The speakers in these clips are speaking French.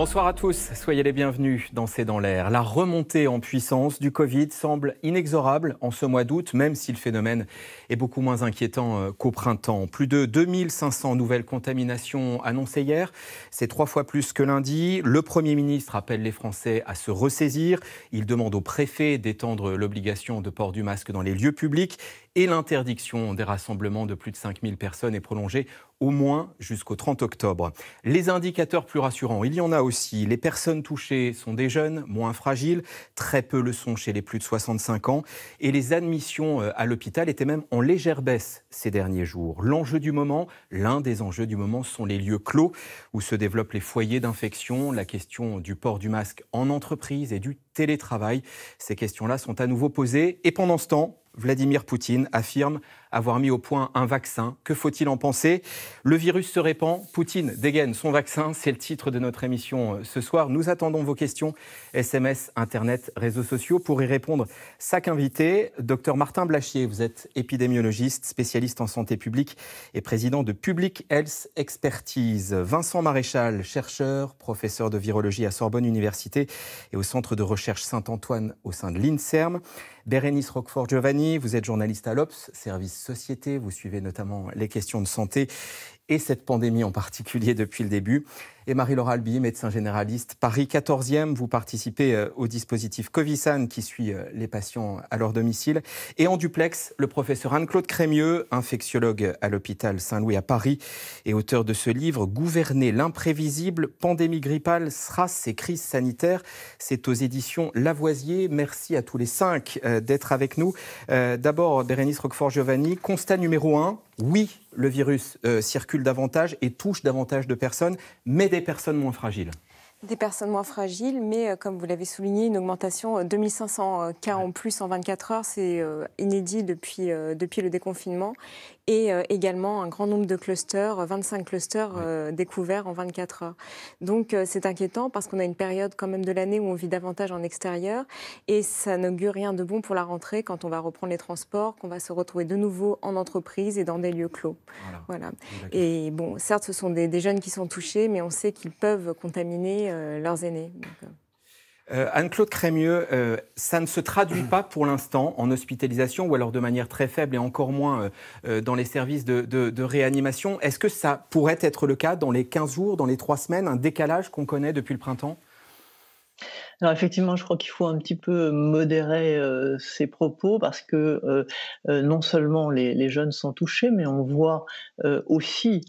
Bonsoir à tous, soyez les bienvenus dans C'est dans l'air. La remontée en puissance du Covid semble inexorable en ce mois d'août, même si le phénomène est beaucoup moins inquiétant euh, qu'au printemps. Plus de 2500 nouvelles contaminations annoncées hier, c'est trois fois plus que lundi. Le Premier ministre appelle les Français à se ressaisir. Il demande au préfet d'étendre l'obligation de port du masque dans les lieux publics et l'interdiction des rassemblements de plus de 5000 personnes est prolongée au moins jusqu'au 30 octobre. Les indicateurs plus rassurants, il y en a aussi. Les personnes touchées sont des jeunes, moins fragiles, très peu le sont chez les plus de 65 ans, et les admissions euh, à l'hôpital étaient même en légère baisse ces derniers jours. L'enjeu du moment, l'un des enjeux du moment, sont les lieux clos où se développent les foyers d'infection, la question du port du masque en entreprise et du télétravail. Ces questions-là sont à nouveau posées, et pendant ce temps, Vladimir Poutine affirme avoir mis au point un vaccin. Que faut-il en penser Le virus se répand, Poutine dégaine son vaccin, c'est le titre de notre émission euh, ce soir. Nous attendons vos questions, SMS, Internet, réseaux sociaux. Pour y répondre, Chaque invité, docteur Martin Blachier, vous êtes épidémiologiste, spécialiste en santé publique et président de Public Health Expertise. Vincent Maréchal, chercheur, professeur de virologie à Sorbonne Université et au Centre de recherche Saint-Antoine au sein de l'INSERM. Bérénice Roquefort-Giovanni, vous êtes journaliste à l'Obs, service société. Vous suivez notamment les questions de santé et cette pandémie en particulier depuis le début et marie laure Albi, médecin généraliste, Paris 14e. Vous participez euh, au dispositif Covisan qui suit euh, les patients à leur domicile. Et en duplex, le professeur Anne-Claude Crémieux, infectiologue à l'hôpital Saint-Louis à Paris et auteur de ce livre Gouverner l'imprévisible, pandémie grippale, SRAS et crise sanitaire. C'est aux éditions Lavoisier. Merci à tous les cinq euh, d'être avec nous. D'abord, Bérénice Roquefort-Giovanni, constat numéro un, oui, le virus circule davantage et touche davantage de personnes, mais des personnes moins fragiles des personnes moins fragiles, mais euh, comme vous l'avez souligné, une augmentation, 2500 euh, euh, cas en plus en 24 heures, c'est inédit depuis, depuis le déconfinement. Et également un grand nombre de clusters, 25 clusters découverts en 24 heures. Donc c'est inquiétant parce qu'on a une période quand même de l'année où on vit davantage en extérieur et ça n'augure rien de bon pour la rentrée quand on va reprendre les transports, qu'on va se retrouver de nouveau en entreprise et dans des lieux clos. Voilà. Et bon, certes, ce sont des, des jeunes qui sont touchés, mais on sait qu'ils peuvent contaminer euh, leurs aînés. Euh. Euh, Anne-Claude Crémieux, ça ne se traduit pas pour l'instant en hospitalisation ou alors de manière très faible et encore moins dans les services de, de réanimation. Est-ce que ça pourrait être le cas dans les 15 jours, dans les 3 semaines, un décalage qu'on connaît depuis le printemps alors effectivement, je crois qu'il faut un petit peu euh, modérer ces euh, propos parce que euh, non seulement les, jeunes sont touchés, mais on voit aussi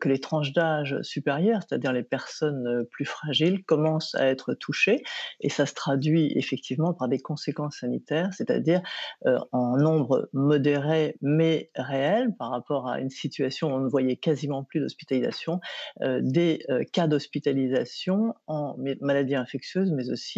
que les tranches d'âge supérieures, c'est-à-dire les personnes plus fragiles, commencent à être touchées et ça se traduit effectivement par des conséquences sanitaires, c'est-à-dire en nombre modéré mais réel par rapport à une situation où on ne voyait quasiment plus d'hospitalisation, des cas d'hospitalisation en maladies infectieuses mais aussi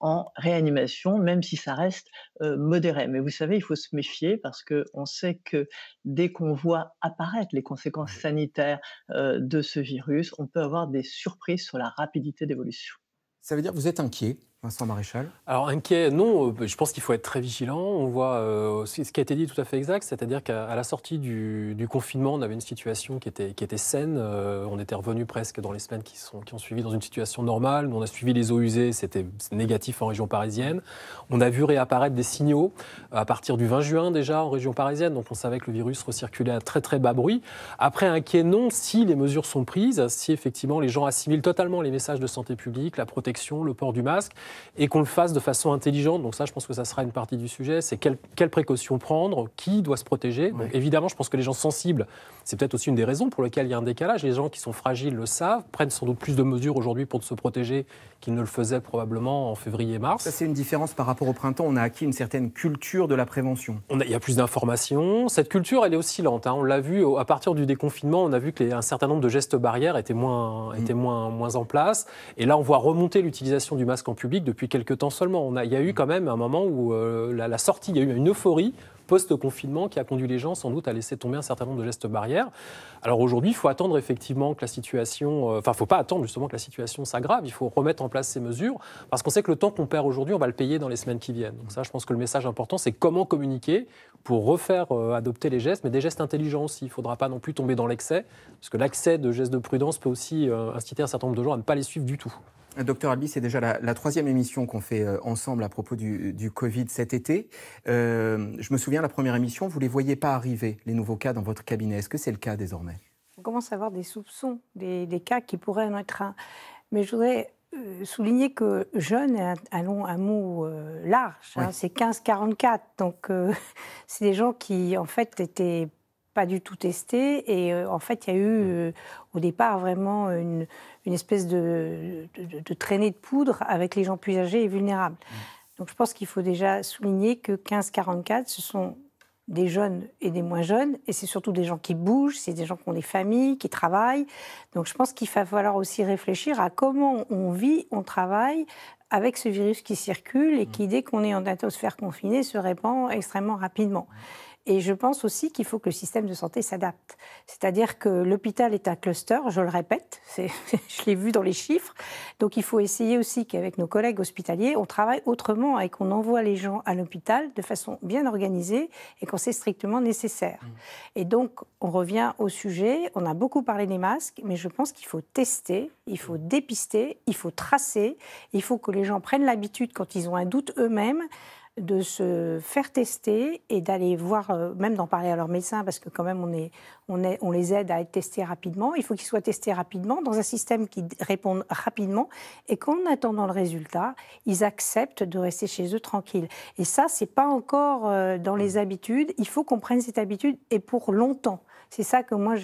en réanimation, même si ça reste modéré. Mais vous savez, il faut se méfier parce qu'on sait que dès qu'on voit apparaître les conséquences sanitaires de ce virus, on peut avoir des surprises sur la rapidité d'évolution. Ça veut dire que vous êtes inquiet Maréchal Alors inquiet, non, euh, bah, je pense qu'il faut être très vigilant. On voit euh, ce qui a été dit tout à fait exact, c'est-à-dire qu'à la sortie du, confinement, on avait une situation qui était, qui était saine. Euh, on était revenu presque dans les semaines qui, sont, qui ont suivi dans une situation normale. On a suivi les eaux usées, c'était négatif en région parisienne. On a vu réapparaître des signaux à partir du 20 juin déjà en région parisienne, donc on savait que le virus recirculait à très très bas bruit. Après inquiet, non, si les mesures sont prises, si effectivement les gens assimilent totalement les messages de santé publique, la protection, le port du masque, et qu'on le fasse de façon intelligente. Donc ça, je pense que ça sera une partie du sujet, c'est quelles précautions prendre, qui doit se protéger. évidemment, je pense que les gens sensibles, c'est peut-être aussi une des raisons pour lesquelles il y a un décalage. Les gens qui sont fragiles le savent, prennent sans doute plus de mesures aujourd'hui pour se protéger qu'ils ne le faisaient probablement en février-mars. Ça, c'est une différence par rapport au printemps. On a acquis une certaine culture de la prévention. il y a plus d'informations. Cette culture, elle est aussi lente. Hein. On l'a vu à partir du déconfinement, on a vu que un certain nombre de gestes barrières étaient moins, mm. étaient moins, moins en place. Et là, on voit remonter l'utilisation du masque en public depuis quelques temps seulement. il y a eu mm. quand même un moment où euh, la, sortie, il y a eu une euphorie post-confinement qui a conduit les gens sans doute à laisser tomber un certain nombre de gestes barrières. Alors aujourd'hui, il faut attendre effectivement que la situation, euh, enfin, il ne faut pas attendre justement que la situation s'aggrave, il faut remettre en place ces mesures, parce qu'on sait que le temps qu'on perd aujourd'hui, on va le payer dans les semaines qui viennent. Donc ça, je pense que le message important, c'est comment communiquer pour refaire euh, adopter les gestes, mais des gestes intelligents aussi. Il ne faudra pas non plus tomber dans l'excès, parce que l'accès de gestes de prudence peut aussi inciter un certain nombre de gens à ne pas les suivre du tout. Docteur Albi, c'est déjà la, troisième émission qu'on fait euh, ensemble à propos du, Covid cet été. Euh, je me souviens, la première émission, vous ne les voyez pas arriver, les nouveaux cas dans votre cabinet. Est-ce que c'est le cas désormais On commence à avoir des soupçons, des, cas qui pourraient en être un. Mais je voudrais euh, souligner que jeune est un, mot large. Hein. c'est 15-44. Donc, c'est des gens qui, en fait, étaient pas du tout testé. Et euh, en fait, il y a eu mm. euh, au départ vraiment une, espèce de, traînée de poudre avec les gens plus âgés et vulnérables. Mm. Donc je pense qu'il faut déjà souligner que 15-44, ce sont des jeunes et des moins jeunes, et c'est surtout des gens qui bougent, c'est des gens qui ont des familles, qui travaillent. Donc je pense qu'il va falloir aussi réfléchir à comment on vit, on travaille avec ce virus qui circule et mm. qui, dès qu'on est en atmosphère confinée, se répand extrêmement rapidement. Et je pense aussi qu'il faut que le système de santé s'adapte. C'est-à-dire que l'hôpital est un cluster, je le répète, je l'ai vu dans les chiffres. Donc il faut essayer aussi qu'avec nos collègues hospitaliers, on travaille autrement et qu'on envoie les gens à l'hôpital de façon bien organisée et quand c'est strictement nécessaire. Mmh. Et donc on revient au sujet, on a beaucoup parlé des masques, mais je pense qu'il faut tester, il faut dépister, il faut tracer, il faut que les gens prennent l'habitude quand ils ont un doute eux-mêmes de se faire tester et d'aller voir, euh, même d'en parler à leur médecin, parce que quand même on, les aide à être testés rapidement. Il faut qu'ils soient testés rapidement dans un système qui répond rapidement et qu'en attendant le résultat, ils acceptent de rester chez eux tranquilles. Et ça, c'est pas encore euh, dans les mmh. habitudes. Il faut qu'on prenne cette habitude et pour longtemps. C'est ça que moi,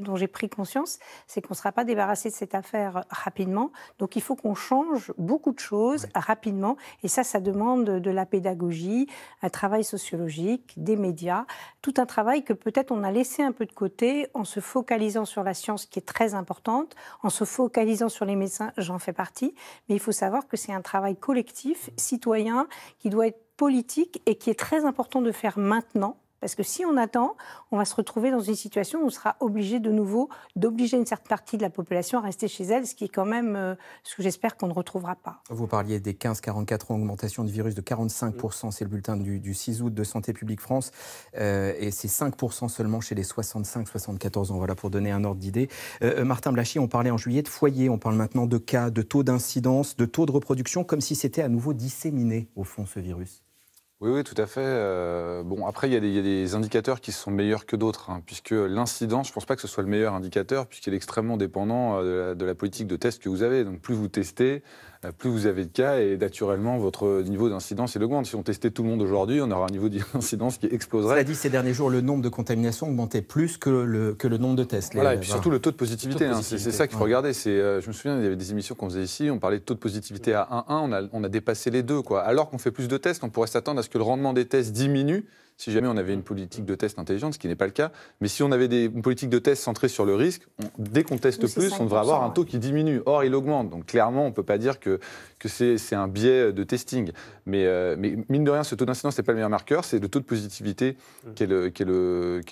dont j'ai pris conscience, c'est qu'on ne sera pas débarrassé de cette affaire rapidement. Donc il faut qu'on change beaucoup de choses rapidement. Et ça, ça demande de la pédagogie, un travail sociologique, des médias, tout un travail que peut-être on a laissé un peu de côté en se focalisant sur la science qui est très importante, en se focalisant sur les médecins, j'en fais partie. Mais il faut savoir que c'est un travail collectif, citoyen, qui doit être politique et qui est très important de faire maintenant parce que si on attend, on va se retrouver dans une situation où on sera obligé de nouveau d'obliger une certaine partie de la population à rester chez elle, ce qui est quand même euh, ce que j'espère qu'on ne retrouvera pas. Vous parliez des 15-44 ans, augmentation du virus de 45%, c'est le bulletin du, 6 août de Santé publique France, euh, et c'est 5% seulement chez les 65-74 ans. Voilà pour donner un ordre d'idée. Euh, Martin Blachy, on parlait en juillet de foyers. on parle maintenant de cas, de taux d'incidence, de taux de reproduction, comme si c'était à nouveau disséminé au fond ce virus. Oui, oui, tout à fait. Euh, bon, après, il y, a des indicateurs qui sont meilleurs que d'autres, hein, puisque l'incidence, je ne pense pas que ce soit le meilleur indicateur, puisqu'il est extrêmement dépendant euh, de la, de la, politique de test que vous avez. Donc, plus vous testez, euh, plus vous avez de cas et naturellement votre niveau d'incidence le augmente. Si on testait tout le monde aujourd'hui, on aura un niveau d'incidence qui exploserait. Cela dit, ces derniers jours, le nombre de contaminations augmentait plus que le, nombre de tests. Voilà, et surtout le taux de positivité. Hein. c'est ça qu'il faut regarder. C'est, euh, je me souviens, il y avait des émissions qu'on faisait ici, on parlait de taux de positivité à 1,1, on a, on a dépassé les deux. Quoi. Alors qu'on fait plus de tests, on pourrait s'attendre à ce que le rendement des tests diminue si jamais on avait une politique de test intelligente, ce qui n'est pas le cas. Mais si on avait des, une politique de test centrée sur le risque, dès qu'on teste plus, on devrait avoir un taux qui diminue. Or, il augmente. Donc clairement, on ne peut pas dire que, que c'est un biais de testing. Mais, euh, mais mine de rien, ce taux d'incidence n'est pas le meilleur marqueur, c'est le taux de positivité qui, est le, est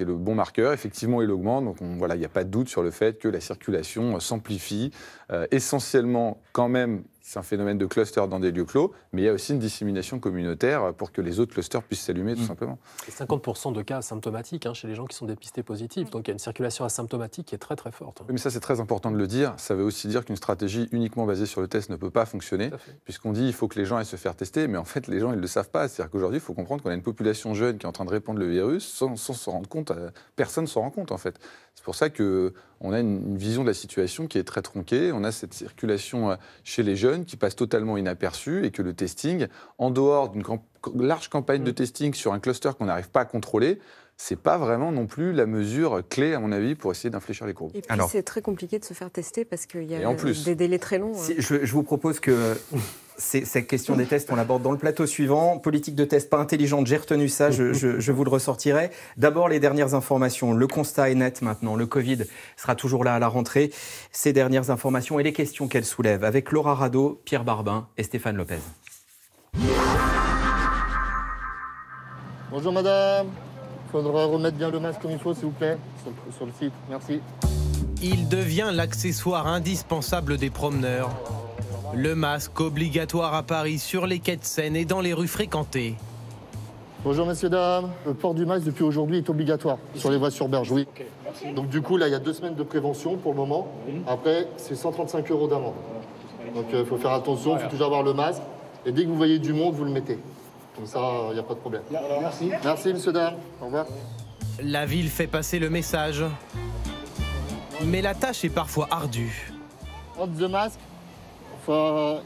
le, bon marqueur. Effectivement, il augmente. Donc voilà, il n'y a pas de doute sur le fait que la circulation euh, s'amplifie, euh, essentiellement quand même c'est un phénomène de cluster dans des lieux clos, mais il y a aussi une dissémination communautaire pour que les autres clusters puissent s'allumer, tout mmh. simplement. 50% de cas asymptomatiques hein, chez les gens qui sont dépistés positifs, donc il y a une circulation asymptomatique qui est très très forte. Hein. mais ça c'est très important de le dire, ça veut aussi dire qu'une stratégie uniquement basée sur le test ne peut pas fonctionner, puisqu'on dit il faut que les gens aillent se faire tester, mais en fait les gens ils ne le savent pas, c'est-à-dire qu'aujourd'hui il faut comprendre qu'on a une population jeune qui est en train de répandre le virus sans s'en rendre compte, euh, personne ne s'en rend compte en fait. C'est pour ça que on a une, vision de la situation qui est très tronquée. On a cette circulation euh, chez les jeunes qui passe totalement inaperçue et que le testing, en dehors d'une large campagne de mm. testing sur un cluster qu'on n'arrive pas à contrôler, c'est pas vraiment non plus la mesure clé, à mon avis, pour essayer d'infléchir les courbes. Et puis, c'est très compliqué de se faire tester parce qu'il y a des délais très longs. Hein. je, vous propose que cette question des tests, on l'aborde dans le plateau suivant. Politique de test pas intelligente, j'ai retenu ça, je, je, vous le ressortirai. D'abord, les dernières informations. Le constat est net maintenant. Le Covid sera toujours là à la rentrée. Ces dernières informations et les questions qu'elles soulèvent avec Laura Rado, Pierre Barbin et Stéphane Lopez. Bonjour madame. Faudra remettre bien le masque comme il faut, s'il vous plaît, sur, le site. Merci. Il devient l'accessoire indispensable des promeneurs. Le masque obligatoire à Paris, sur les quais de Seine et dans les rues fréquentées. Bonjour messieurs, dames. Le port du masque depuis aujourd'hui est obligatoire sur les voies sur oui. Donc du coup, là, il y a deux semaines de prévention pour le moment. Après, c'est 135 euros d'amende. Donc il euh, faut faire attention, il faut toujours avoir le masque. Et dès que vous voyez du monde, vous le mettez. Comme ça, il n'y a pas de problème. Merci. monsieur, Au revoir. La ville fait passer le message. Mais la tâche est parfois ardue. the mask, euh,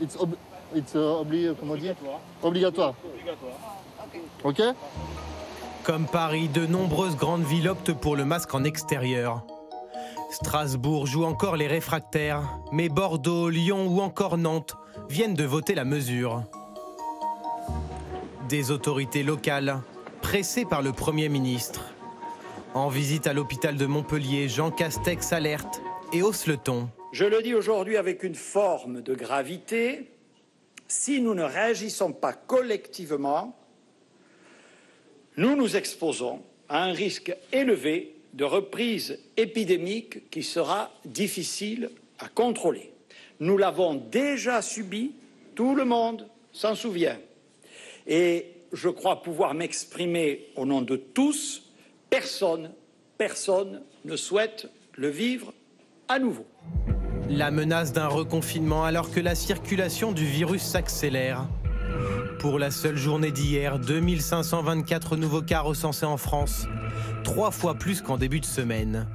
obligatoire. Obligatoire. Ok Comme Paris, de nombreuses grandes villes optent pour le masque en extérieur. Strasbourg joue encore les réfractaires, mais Bordeaux, Lyon ou encore Nantes viennent de voter la mesure des autorités locales, pressées par le Premier ministre. En visite à l'hôpital de Montpellier, Jean Castex alerte et hausse le ton. Je le dis aujourd'hui avec une forme de gravité, si nous ne réagissons pas collectivement, nous nous exposons à un risque élevé de reprise épidémique qui sera difficile à contrôler. Nous l'avons déjà subi, tout le monde s'en souvient. Et je crois pouvoir m'exprimer au nom de tous. Personne, personne ne souhaite le vivre à nouveau. La menace d'un reconfinement alors que la circulation du virus s'accélère. Pour la seule journée d'hier, 2524 nouveaux cas recensés en France, trois fois plus qu'en début de semaine.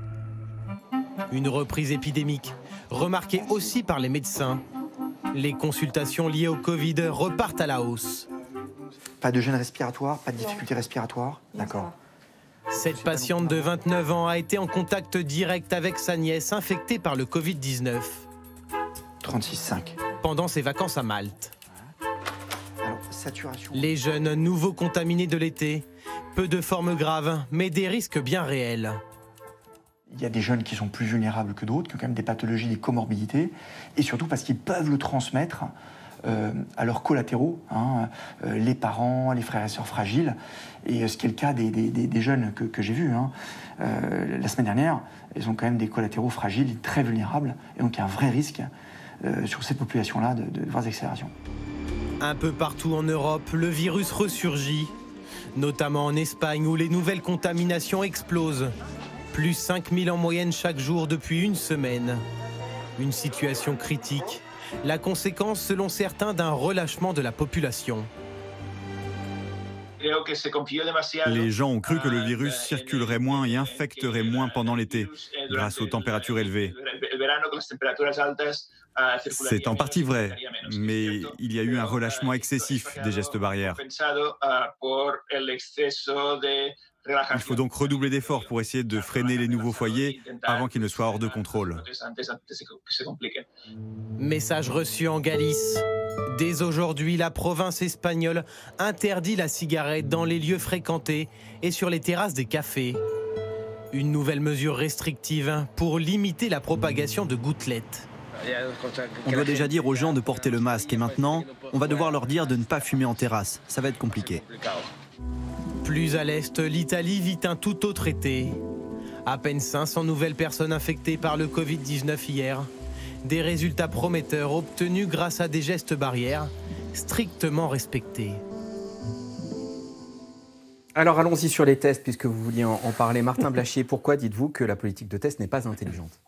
Une reprise épidémique, remarquée aussi par les médecins. Les consultations liées au Covid repartent à la hausse. Pas de gêne respiratoire, pas de difficulté respiratoire D'accord. Cette patiente de 29 ans a été en contact direct avec sa nièce infectée par le Covid-19. 36,5. Pendant ses vacances à Malte. Les jeunes nouveaux contaminés de l'été. Peu de formes graves, mais des risques bien réels. Il y a des jeunes qui sont plus vulnérables que d'autres, qui ont quand même des pathologies, des comorbidités, et surtout parce qu'ils peuvent le transmettre euh, à leurs collatéraux, hein, euh, les parents, les frères et sœurs fragiles, et euh, ce qui est le cas des, jeunes que, j'ai vus. Hein. la semaine dernière, ils ont quand même des collatéraux fragiles, très vulnérables, et donc il y a un vrai risque sur ces populations là de, de des accélérations. Un peu partout en Europe, le virus ressurgit, notamment en Espagne où les nouvelles contaminations explosent. Plus 5000 en moyenne chaque jour depuis une semaine. Une situation critique la conséquence selon certains d'un relâchement de la population. Les gens ont cru que le virus circulerait moins et infecterait moins pendant l'été, eh, grâce aux températures élevées. Ah, C'est en partie vrai, mais il y a eu un ah, relâchement excessif des gestes barrières. Il faut donc redoubler d'efforts pour essayer de freiner les nouveaux foyers avant qu'ils ne soient hors de contrôle. Message reçu en Galice. Dès aujourd'hui, la province espagnole interdit la cigarette dans les lieux fréquentés et sur les terrasses des cafés. Une nouvelle mesure restrictive pour limiter la propagation de gouttelettes. On doit déjà dire aux gens de porter le masque et maintenant, on va devoir leur dire de ne pas fumer en terrasse. Ça va être compliqué. Plus à l'est, l'Italie vit un tout autre été. À peine 500 nouvelles personnes infectées par le Covid-19 hier. Des résultats prometteurs obtenus grâce à des gestes barrières strictement respectés. Alors allons-y sur les tests, puisque vous vouliez en, parler. Martin Blachier, pourquoi dites-vous que la politique de test n'est pas intelligente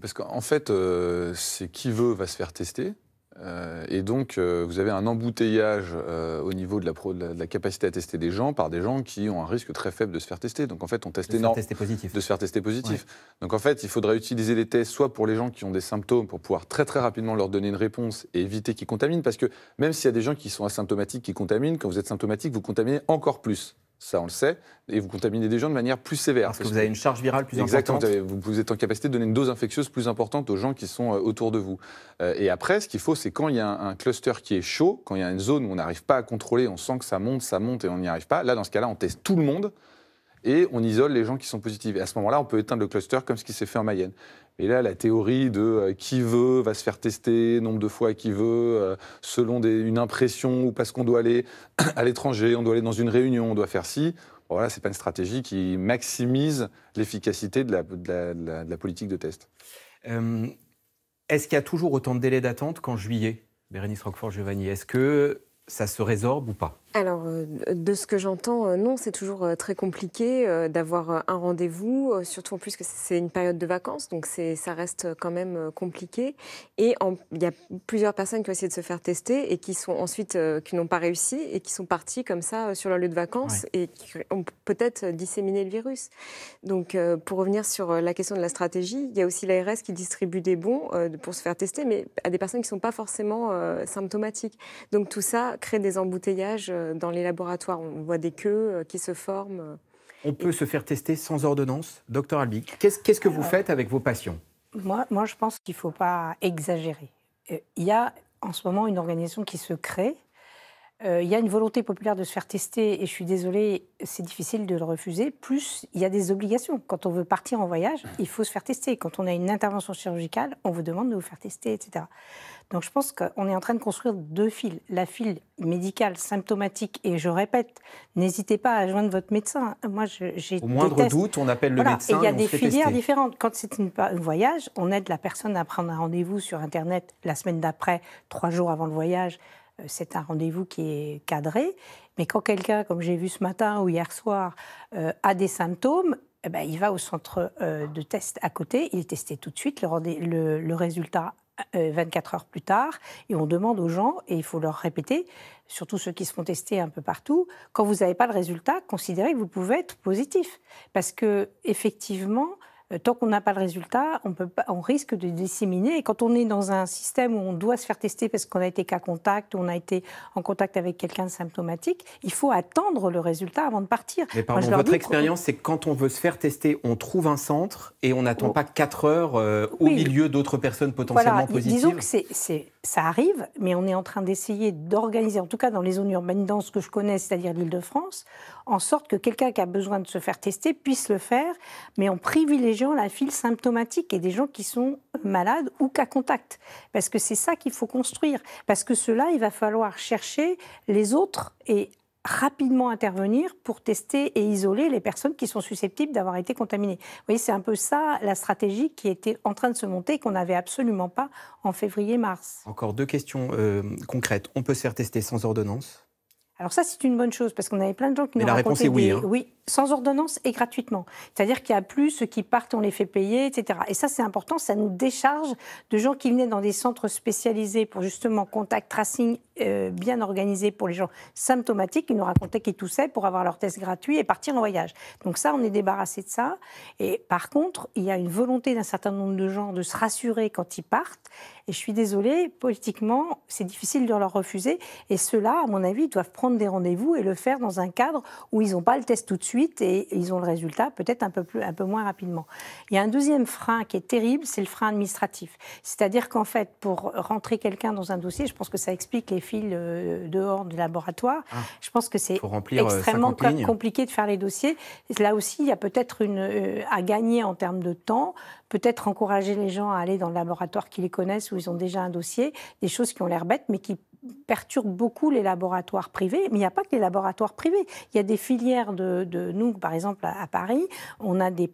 Parce qu'en fait, euh, c'est qui veut va se faire tester. Euh, et donc, euh, vous avez un embouteillage euh, au niveau de la, capacité à tester des gens par des gens qui ont un risque très faible de se faire tester. Donc, en fait, on teste de De se faire tester positif. Donc, en fait, il faudrait utiliser les tests soit pour les gens qui ont des symptômes, pour pouvoir très très rapidement leur donner une réponse et éviter qu'ils contaminent. Parce que même s'il y a des gens qui sont asymptomatiques qui contaminent, quand vous êtes symptomatique, vous contaminez encore plus ça on le sait, et vous contaminez des gens de manière plus sévère. Parce, que vous avez une charge virale plus importante. Exactement, vous, êtes en capacité de donner une dose infectieuse plus importante aux gens qui sont euh, autour de vous. Euh, et après, ce qu'il faut, c'est quand il y a un, cluster qui est chaud, quand il y a une zone où on n'arrive pas à contrôler, on sent que ça monte, ça monte et on n'y arrive pas, là, dans ce cas-là, on teste tout le monde et on isole les gens qui sont positifs. Et à ce moment-là, on peut éteindre le cluster comme ce qui s'est fait en Mayenne. Et là, la théorie de euh, qui veut va se faire tester, nombre de fois qui veut, euh, selon une impression ou parce qu'on doit aller à l'étranger, on doit aller dans une réunion, on doit faire ci. Voilà, c'est pas une stratégie qui maximise l'efficacité de, la, politique de test. Euh, est-ce qu'il y a toujours autant de délais d'attente qu'en juillet, Bérénice Roquefort-Giovanni Est-ce que ça se résorbe ou pas alors, euh, de ce que j'entends, euh, non, c'est toujours euh, très compliqué d'avoir un rendez-vous, surtout en plus que c'est une période de vacances, donc ça reste quand même compliqué. Et il y a plusieurs personnes qui ont essayé de se faire tester et qui sont ensuite, qui n'ont pas réussi et qui sont parties comme ça sur leur lieu de vacances et qui ont peut-être disséminé le virus. Donc, pour revenir sur la question de la stratégie, il y a aussi l'ARS qui distribue des bons pour se faire tester, mais à des personnes qui ne sont pas forcément symptomatiques. Donc, tout ça crée des embouteillages euh, dans les laboratoires. On voit des queues euh, qui se forment. On peut se faire tester sans ordonnance Docteur Albi, qu'est-ce que vous faites avec vos patients moi, moi, je pense qu'il ne faut pas exagérer. Euh, il y a en ce moment une organisation qui se crée. il y a une volonté populaire de se faire tester, et je suis désolée, c'est difficile de le refuser. Plus, il y a des obligations. Quand on veut partir en voyage, il faut se faire tester. Quand on a une intervention chirurgicale, on vous demande de vous faire tester, etc. Donc je pense qu'on est en train de construire deux fils. La file médicale, symptomatique, et je répète, n'hésitez pas à joindre votre médecin. Moi, j'ai Au moindre doute, on appelle le médecin. Et il y a des filières différentes. Quand c'est un voyage, on aide la personne à prendre un rendez-vous sur Internet la semaine d'après, trois jours avant le voyage. Euh, c'est un rendez-vous qui est cadré. Mais quand quelqu'un, comme j'ai vu ce matin ou hier soir, euh, a des symptômes, eh ben, il va au centre euh, de test à côté, il est testé tout de suite, le, le résultat 24 euh, heures plus tard, et on demande aux gens, et il faut leur répéter, surtout ceux qui se font tester un peu partout, quand vous n'avez pas le résultat, considérez que vous pouvez être positif. Parce que, effectivement, euh, tant qu'on n'a pas le résultat, on, peut on risque de disséminer. Et quand on est dans un système où on doit se faire tester parce qu'on a été cas contact, on a été en contact avec quelqu'un de symptomatique, il faut attendre le résultat avant de partir. Mais pardon, votre expérience, c'est que quand on veut se faire tester, on trouve un centre et on n'attend oh. pas quatre heures euh, au milieu d'autres personnes potentiellement voilà. positives. Disons que ça arrive, mais on est en train d'essayer d'organiser, en tout cas dans les zones urbaines ce que je connais, c'est-à-dire l'Île-de-France, en sorte que quelqu'un qui a besoin de se faire tester puisse le faire, mais en privilégiant la file symptomatique et des gens qui sont euh, malades ou cas contact. Parce que c'est ça qu'il faut construire. Parce que cela, il va falloir chercher les autres et rapidement intervenir pour tester et isoler les personnes qui sont susceptibles d'avoir été contaminées. Vous voyez, c'est un peu ça la stratégie qui était en train de se monter et qu'on n'avait absolument pas en février-mars. Encore deux questions euh, concrètes. On peut se faire tester sans ordonnance alors ça, c'est une bonne chose parce qu'on avait plein de gens qui Mais nous la réponse est oui, hein. oui, sans ordonnance et gratuitement. C'est-à-dire qu'il y a plus ceux qui partent, on les fait payer, etc. Et ça, c'est important, ça nous décharge de gens qui venaient dans des centres spécialisés pour justement contact tracing euh, bien organisé pour les gens symptomatiques, qui nous racontaient qu'ils toussaient pour avoir leur test gratuit et partir en voyage. Donc ça, on est débarrassé de ça. Et par contre, il y a une volonté d'un certain nombre de gens de se rassurer quand ils partent et je suis désolée, politiquement, c'est difficile de leur refuser. Et ceux-là, à mon avis, doivent prendre des rendez-vous et le faire dans un cadre où ils n'ont pas le test tout de suite et ils ont le résultat peut-être un, peu un peu moins rapidement. Il y a un deuxième frein qui est terrible, c'est le frein administratif. C'est-à-dire qu'en fait, pour rentrer quelqu'un dans un dossier, je pense que ça explique les fils euh, dehors du laboratoire. Ah. je pense que c'est euh, extrêmement compliqué de faire les dossiers. Là aussi, il y a peut-être euh, à gagner en termes de temps peut-être encourager les gens à aller dans le laboratoire qui les connaissent, où ils ont déjà un dossier, des choses qui ont l'air bêtes, mais qui perturbe beaucoup les laboratoires privés, mais il n'y a pas que les laboratoires privés. Il y a des filières de, nous, par exemple à, Paris, on a des,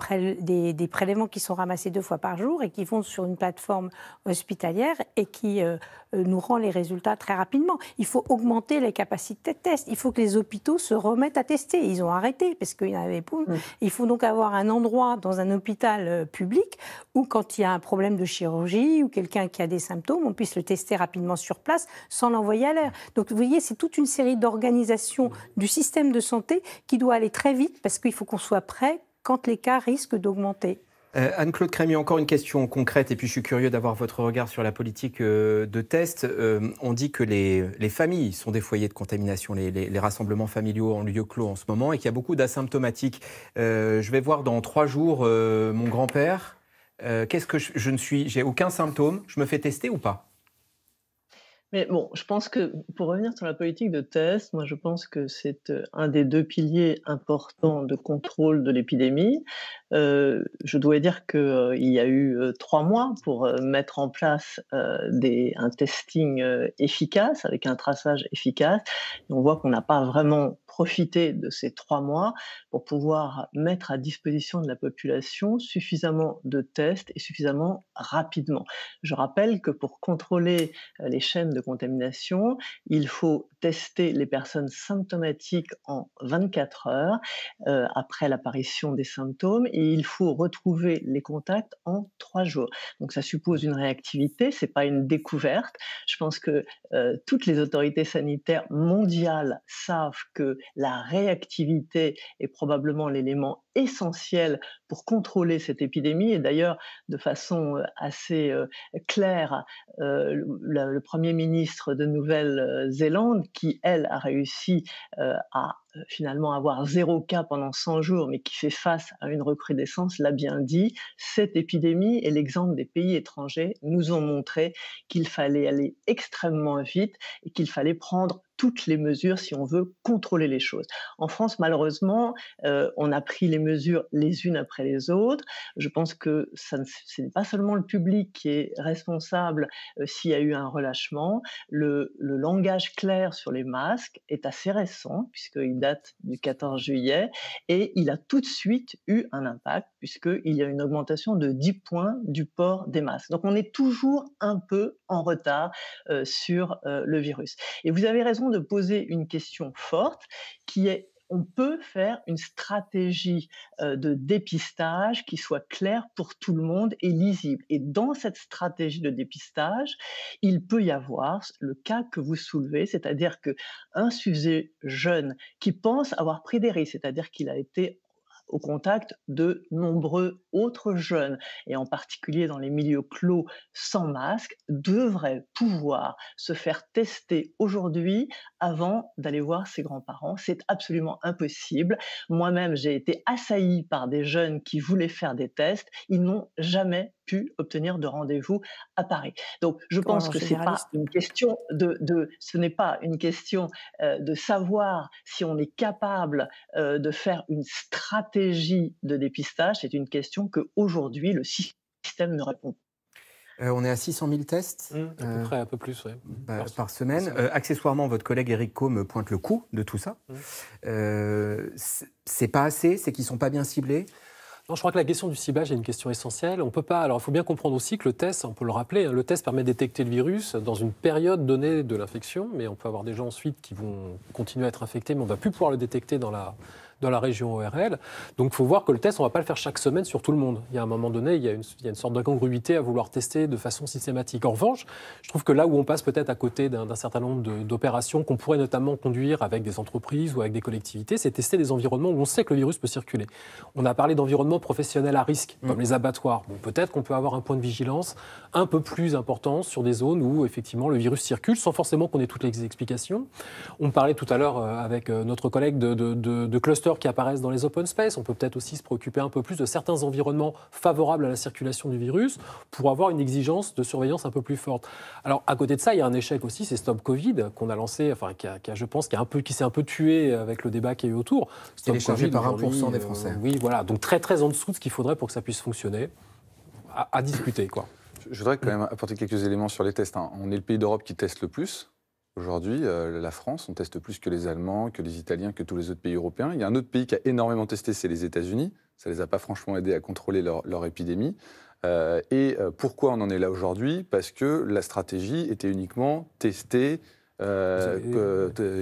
des, prélèvements qui sont ramassés deux fois par jour et qui vont sur une plateforme hospitalière et qui euh, euh, nous rend les résultats très rapidement. Il faut augmenter les capacités de test. Il faut que les hôpitaux se remettent à tester. Ils ont arrêté parce qu'il y en avait pas. Mm. Il faut donc avoir un endroit dans un hôpital euh, public où quand il y a un problème de chirurgie ou quelqu'un qui a des symptômes, on puisse le tester rapidement sur place sans à Donc vous voyez, c'est toute une série d'organisations du système de santé qui doit aller très vite parce qu'il faut qu'on soit prêt quand les cas risquent d'augmenter. Euh, Anne-Claude Crémier, encore une question concrète, et puis je suis curieux d'avoir votre regard sur la politique euh, de test. Euh, on dit que les, familles sont des foyers de contamination, les, rassemblements familiaux en lieu clos en ce moment, et qu'il y a beaucoup d'asymptomatiques. je vais voir dans trois jours mon grand-père. Qu'est-ce que je, je ne suis J'ai aucun symptôme. Je me fais tester ou pas mais bon, je pense que pour revenir sur la politique de test, moi je pense que c'est euh, un des deux piliers importants de contrôle de l'épidémie. Euh, je dois dire qu'il euh, il y a eu trois mois pour mettre en place des, un testing efficace, avec un traçage efficace. on voit qu'on n'a pas vraiment profiter de ces trois mois pour pouvoir mettre à disposition de la population suffisamment de tests et suffisamment rapidement. Je rappelle que pour contrôler euh, les chaînes de contamination, il faut tester les personnes symptomatiques en 24 heures euh, après l'apparition des symptômes et il faut retrouver les contacts en trois jours. Donc ça suppose une réactivité, c'est pas une découverte. Je pense que euh, toutes les autorités sanitaires mondiales savent que la réactivité est probablement l'élément essentiel pour contrôler cette épidémie. Et d'ailleurs, de façon euh, assez euh, claire, le, Premier ministre de Nouvelle-Zélande, qui, elle, a réussi à euh, finalement avoir zéro cas pendant 100 jours, mais qui fait face à une recrudescence, l'a bien dit, cette épidémie et l'exemple des pays étrangers nous ont montré qu'il fallait aller extrêmement vite et qu'il fallait prendre toutes les mesures si on veut contrôler les choses. En France, malheureusement, euh, on a pris les mesures les unes après les autres. Je pense que ça ce n'est pas seulement le public qui est responsable euh, s'il y a eu un relâchement. Le, langage clair sur les masques est assez récent, puisqu'il date du 14 juillet, et il a tout de suite eu un impact, puisqu'il y a une augmentation de 10 points du port des masques. Donc on est toujours un peu en retard euh, sur le virus. Et vous avez raison de poser une question forte qui est on peut faire une stratégie euh, de dépistage qui soit claire pour tout le monde et lisible. Et dans cette stratégie de dépistage, il peut y avoir le cas que vous soulevez, c'est-à-dire qu'un sujet jeune qui pense avoir pris des risques, c'est-à-dire qu'il a été au contact de nombreux autres jeunes, et en particulier dans les milieux clos sans masque, devrait pouvoir se faire tester aujourd'hui avant d'aller voir ses grands-parents. C'est absolument impossible. Moi-même, j'ai été assaillie par des jeunes qui voulaient faire des tests. Ils n'ont jamais pu obtenir de rendez-vous à Paris. Donc, je pense que c'est pas une question de, ce n'est pas une question euh, de savoir si on est capable euh, de faire une stratégie de dépistage. C'est une question que aujourd'hui le système ne répond pas. Euh, on est à 600 000 tests. Mmh, à peu près, un peu plus, mmh. bah, par, semaine. accessoirement, votre collègue Eric Co me pointe le coup de tout ça. Ce mmh. Euh, c'est pas assez C'est qu'ils sont pas bien ciblés je crois que la question du ciblage est une question essentielle. On peut pas. Alors, il faut bien comprendre aussi que le test, on peut le rappeler, hein, le test permet de détecter le virus dans une période donnée de l'infection, mais on peut avoir des gens ensuite qui vont continuer à être infectés, mais on ne va plus pouvoir le détecter dans la dans la région ORL. Donc il faut voir que le test, on ne va pas le faire chaque semaine sur tout le monde. Il y a un moment donné, il y a une, sorte d'incongruité à vouloir tester de façon systématique. En revanche, je trouve que là où on passe peut-être à côté d'un certain nombre d'opérations qu'on pourrait notamment conduire avec des entreprises ou avec des collectivités, c'est tester des environnements où on sait que le virus peut circuler. On a parlé d'environnements professionnels à risque, mmh. comme les abattoirs. peut-être qu'on peut avoir un point de vigilance un peu plus important sur des zones où effectivement le virus circule, sans forcément qu'on ait toutes les explications. On parlait tout à l'heure euh, avec euh, notre collègue de, de, de clusters qui apparaissent dans les open space. On peut peut-être aussi se préoccuper un peu plus de certains environnements favorables à la circulation du virus pour avoir une exigence de surveillance un peu plus forte. Alors, à côté de ça, il y a un échec aussi, c'est Stop Covid qu'on a lancé, enfin, qui, je pense, qui, un peu, qui s'est un peu tué avec le débat qui eu autour. Stop est COVID, par 1% des euh, Français. oui, voilà. Donc, très, très en dessous de ce qu'il faudrait pour que ça puisse fonctionner. à, à discuter, quoi. Je voudrais quand même apporter quelques éléments sur les tests. Hein. On est le pays d'Europe qui teste le plus. Aujourd'hui, euh, la France, on teste plus que les Allemands, que les Italiens, que tous les autres pays européens. Il y a un autre pays qui a énormément testé, c'est les États-Unis. Ça ne les a pas franchement aidés à contrôler leur, épidémie. Euh, et euh, pourquoi on en est là aujourd'hui Parce que la stratégie était uniquement tester,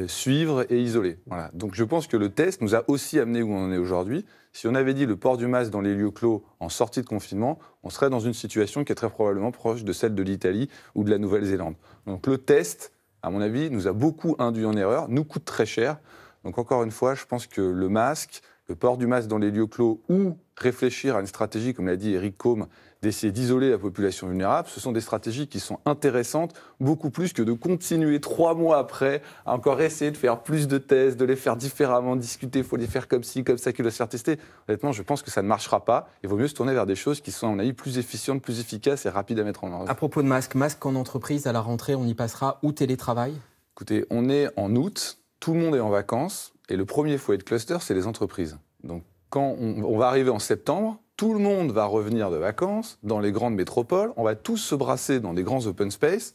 suivre et isoler. Voilà. Donc je pense que le test nous a aussi amené où on en est aujourd'hui. Si on avait dit le port du masque dans les lieux clos en sortie de confinement, on serait dans une situation qui est très probablement proche de celle de l'Italie ou de la Nouvelle-Zélande. Donc le test à mon avis, nous a beaucoup induit en erreur, nous coûte très cher. Donc encore une fois, je pense que le masque, le port du masque dans les lieux clos ou réfléchir à une stratégie, comme l'a dit Eric Combe, d'essayer d'isoler la population vulnérable, ce sont des stratégies qui sont intéressantes, beaucoup plus que de continuer trois mois après à encore essayer de faire plus de tests, de les faire différemment, discuter, il faut les faire comme ci, comme ça, qu'il doit se faire tester. Honnêtement, je pense que ça ne marchera pas. Il vaut mieux se tourner vers des choses qui sont, à mon avis, plus efficientes, plus efficaces et rapides à mettre en œuvre. À propos de masques, masques en entreprise, à la rentrée, on y passera ou télétravail Écoutez, on est en août, tout le monde est en vacances, et le premier foyer de cluster, c'est les entreprises. Donc, quand on va arriver en septembre, tout le monde va revenir de vacances dans les grandes métropoles, on va tous se brasser dans des grands open space.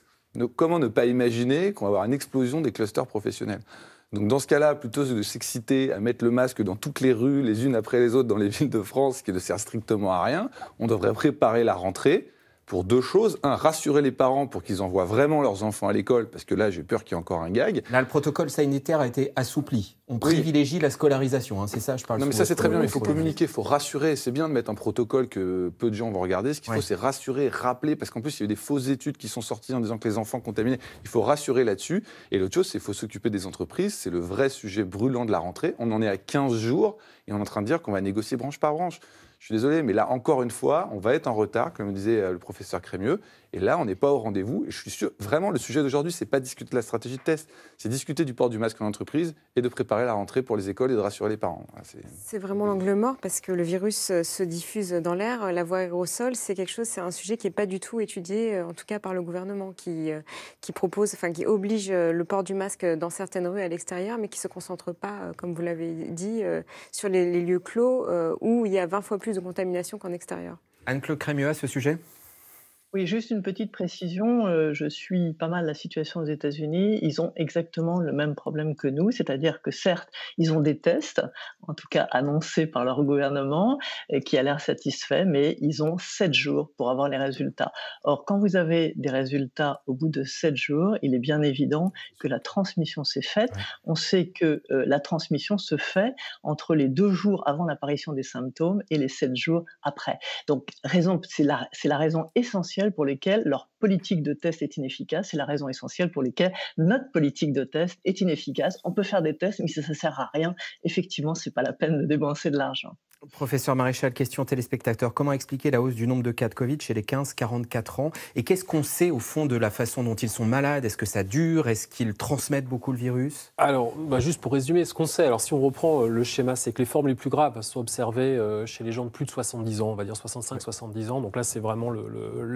comment ne pas imaginer qu'on va avoir une explosion des clusters professionnels donc dans ce cas-là, plutôt que de s'exciter à mettre le masque dans toutes les rues, les unes après les autres dans les villes de France, qui ne sert strictement à rien, on devrait préparer la rentrée pour deux choses. Un, rassurer les parents pour qu'ils envoient vraiment leurs enfants à l'école, parce que là, j'ai peur qu'il y ait encore un gag. Là, le protocole sanitaire a été assoupli. On privilégie la scolarisation, hein, c'est ça, je parle. Non, mais ça, c'est très bien, il faut communiquer, il faut rassurer. C'est bien de mettre un protocole que peu de gens vont regarder. Ce qu'il faut, c'est rassurer, rappeler, parce qu'en plus, il y a eu des fausses études qui sont sorties en disant que les enfants contaminés, il faut rassurer là-dessus. Et l'autre chose, c'est qu'il faut s'occuper des entreprises. C'est le vrai sujet brûlant de la rentrée. On en est à 15 jours et on est en train de dire qu'on va négocier branche par branche. Je suis désolé, mais là, encore une fois, on va être en retard, comme disait euh, le professeur Crémieux, et là, on n'est pas au rendez-vous. je suis sûr, vraiment, le sujet d'aujourd'hui, c'est pas discuter de la stratégie de test, c'est discuter du port du masque en entreprise et de préparer la rentrée pour les écoles et de rassurer les parents. C'est vraiment l'angle mort parce que le virus euh, se diffuse dans l'air. La voie aérosol, c'est quelque chose, c'est un sujet qui n'est pas du tout étudié, euh, en tout cas par le gouvernement, qui, euh, qui propose, enfin, qui oblige le port du masque dans certaines rues à l'extérieur, mais qui se concentre pas, comme vous l'avez dit, sur les, les, lieux clos où il y a 20 fois plus de contamination qu'en extérieur. Anne-Claude Crémieux à ce sujet oui, juste une petite précision. Euh, je suis pas mal la situation aux États-Unis. Ils ont exactement le même problème que nous, c'est-à-dire que certes, ils ont des tests, en tout cas annoncés par leur gouvernement, et qui a l'air satisfait, mais ils ont sept jours pour avoir les résultats. Or, quand vous avez des résultats au bout de sept jours, il est bien évident que la transmission s'est faite. On sait que euh, la transmission se fait entre les deux jours avant l'apparition des symptômes et les sept jours après. Donc, raison, c'est c'est la raison essentielle pour lesquelles leur politique de test est inefficace. C'est la raison essentielle pour laquelle notre politique de test est inefficace. On peut faire des tests, mais ça ne sert à rien. Effectivement, ce n'est pas la peine de dépenser de l'argent. Professeur Maréchal, question téléspectateur. Comment expliquer la hausse du nombre de cas de Covid chez les 15-44 ans Et qu'est-ce qu'on sait au fond de la façon dont ils sont malades Est-ce que ça dure Est-ce qu'ils transmettent beaucoup le virus Alors, bah, juste pour résumer ce qu'on sait, alors si on reprend euh, le schéma, c'est que les formes les plus graves sont observées euh, chez les gens de plus de 70 ans, on va dire 65-70 ans. Donc là, c'est vraiment le,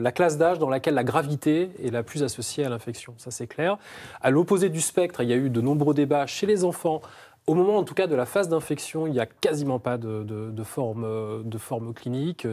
la classe d'âge dans laquelle la gravité est la plus associée à l'infection. Ça, c'est clair. À l'opposé du spectre, il y a eu de nombreux débats chez les enfants au moment, en tout cas, de la phase d'infection, il n'y a quasiment pas de, euh, forme, clinique.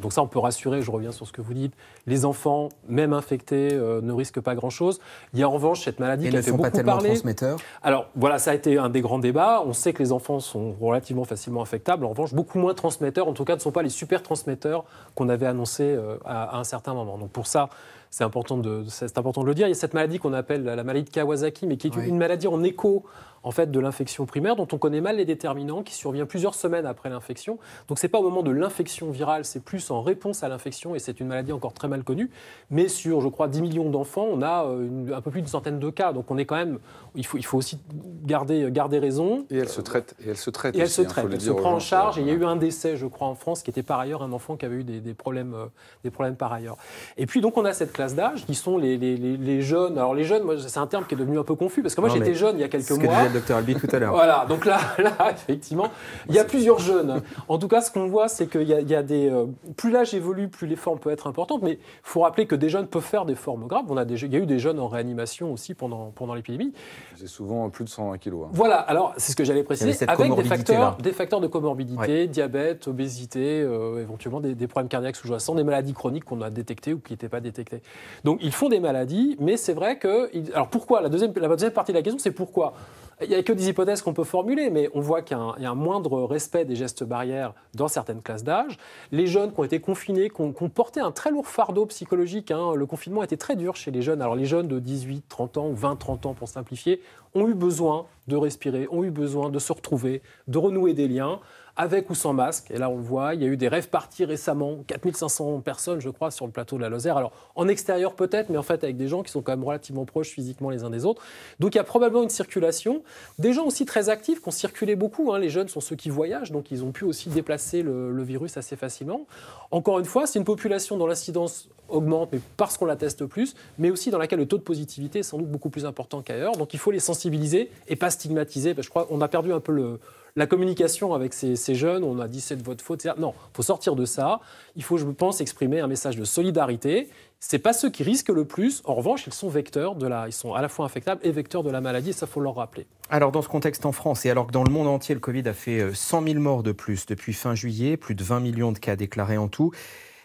Donc ça, on peut rassurer, je reviens sur ce que vous dites. Les enfants, même infectés, euh, ne risquent pas grand-chose. Il y a en revanche cette maladie qui a fait beaucoup pas tellement transmetteurs Alors voilà, ça a été un des grands débats. On sait que les enfants sont relativement facilement infectables. En revanche, beaucoup moins transmetteurs, en tout cas, ne sont pas les super transmetteurs qu'on avait annoncés euh, à, à un certain moment. Donc pour ça, c'est important, de, important de le dire. Il y a cette maladie qu'on appelle la maladie de Kawasaki, mais qui est une maladie en écho en fait, de l'infection primaire dont on connaît mal les déterminants, qui survient plusieurs semaines après l'infection. Donc ce n'est pas au moment de l'infection virale, c'est plus en réponse à l'infection, et c'est une maladie encore très mal connue. Mais sur, je crois, 10 millions d'enfants, on a euh, un peu plus d'une centaine de cas. Donc on est quand même, il faut, il faut aussi garder, garder raison. Et elle se traite. Et elle se traite. elle se hein, traite. se prend en charge. Et il y a eu un décès, je crois, en France, qui était par ailleurs un enfant qui avait eu des, des problèmes, euh, des problèmes par ailleurs. Et puis donc on a cette d'âge, qui sont les, les, les, jeunes. Alors les jeunes, c'est un terme qui est devenu un peu confus, parce que moi j'étais jeune il y a quelques mois. Ce que le docteur Albi tout à l'heure. voilà, donc là, là effectivement, il y a plusieurs jeunes. En tout cas, ce qu'on voit, c'est qu'il y, y, a des... Euh, plus l'âge évolue, plus les formes peuvent être importantes, mais il faut rappeler que des jeunes peuvent faire des formes graves. On a des, il y a eu des jeunes en réanimation aussi pendant, pendant l'épidémie. C'est souvent plus de 120 kilos. Hein. Voilà, alors c'est ce que j'allais préciser, avec des facteurs, des facteurs, de comorbidité, diabète, obésité, euh, éventuellement des, des problèmes cardiaques sous-jacents, des maladies chroniques qu'on a détectées ou qui n'étaient pas détectées. Donc ils font des maladies, mais c'est vrai que... Alors pourquoi la deuxième, partie de la question, c'est pourquoi il n'y a que des hypothèses qu'on peut formuler, mais on voit qu'il y, a un moindre respect des gestes barrières dans certaines classes d'âge. Les jeunes qui ont été confinés, qui ont, porté un très lourd fardeau psychologique, hein, le confinement était très dur chez les jeunes. Alors les jeunes de 18, 30 ans, ou 20, 30 ans pour simplifier, ont eu besoin de respirer, ont eu besoin de se retrouver, de renouer des liens avec ou sans masque. Et là, on le voit, il y a eu des rêves partis récemment, 4500 personnes, je crois, sur le plateau de la Lozère. Alors, en extérieur peut-être, mais en fait, avec des gens qui sont quand même relativement proches physiquement les uns des autres. Donc, il y a probablement une circulation. Des gens aussi très actifs qui ont circulé beaucoup. Hein. Les jeunes sont ceux qui voyagent, donc ils ont pu aussi déplacer le, virus assez facilement. Encore une fois, c'est une population dont l'incidence augmente, mais parce qu'on la teste plus, mais aussi dans laquelle le taux de positivité est sans doute beaucoup plus important qu'ailleurs. Donc, il faut les sensibiliser et pas stigmatiser. Parce je crois qu'on a perdu un peu le la communication avec ces, jeunes, on a dit c'est de votre faute, Non, il faut sortir de ça. Il faut, je pense, exprimer un message de solidarité. Ce pas ceux qui risquent le plus. En revanche, ils sont vecteurs de la, ils sont à la fois infectables et vecteurs de la maladie. ça, faut leur rappeler. Alors, dans ce contexte en France, et alors que dans le monde entier, le Covid a fait 100 euh, 000 morts de plus depuis fin juillet, plus de 20 millions de cas déclarés en tout,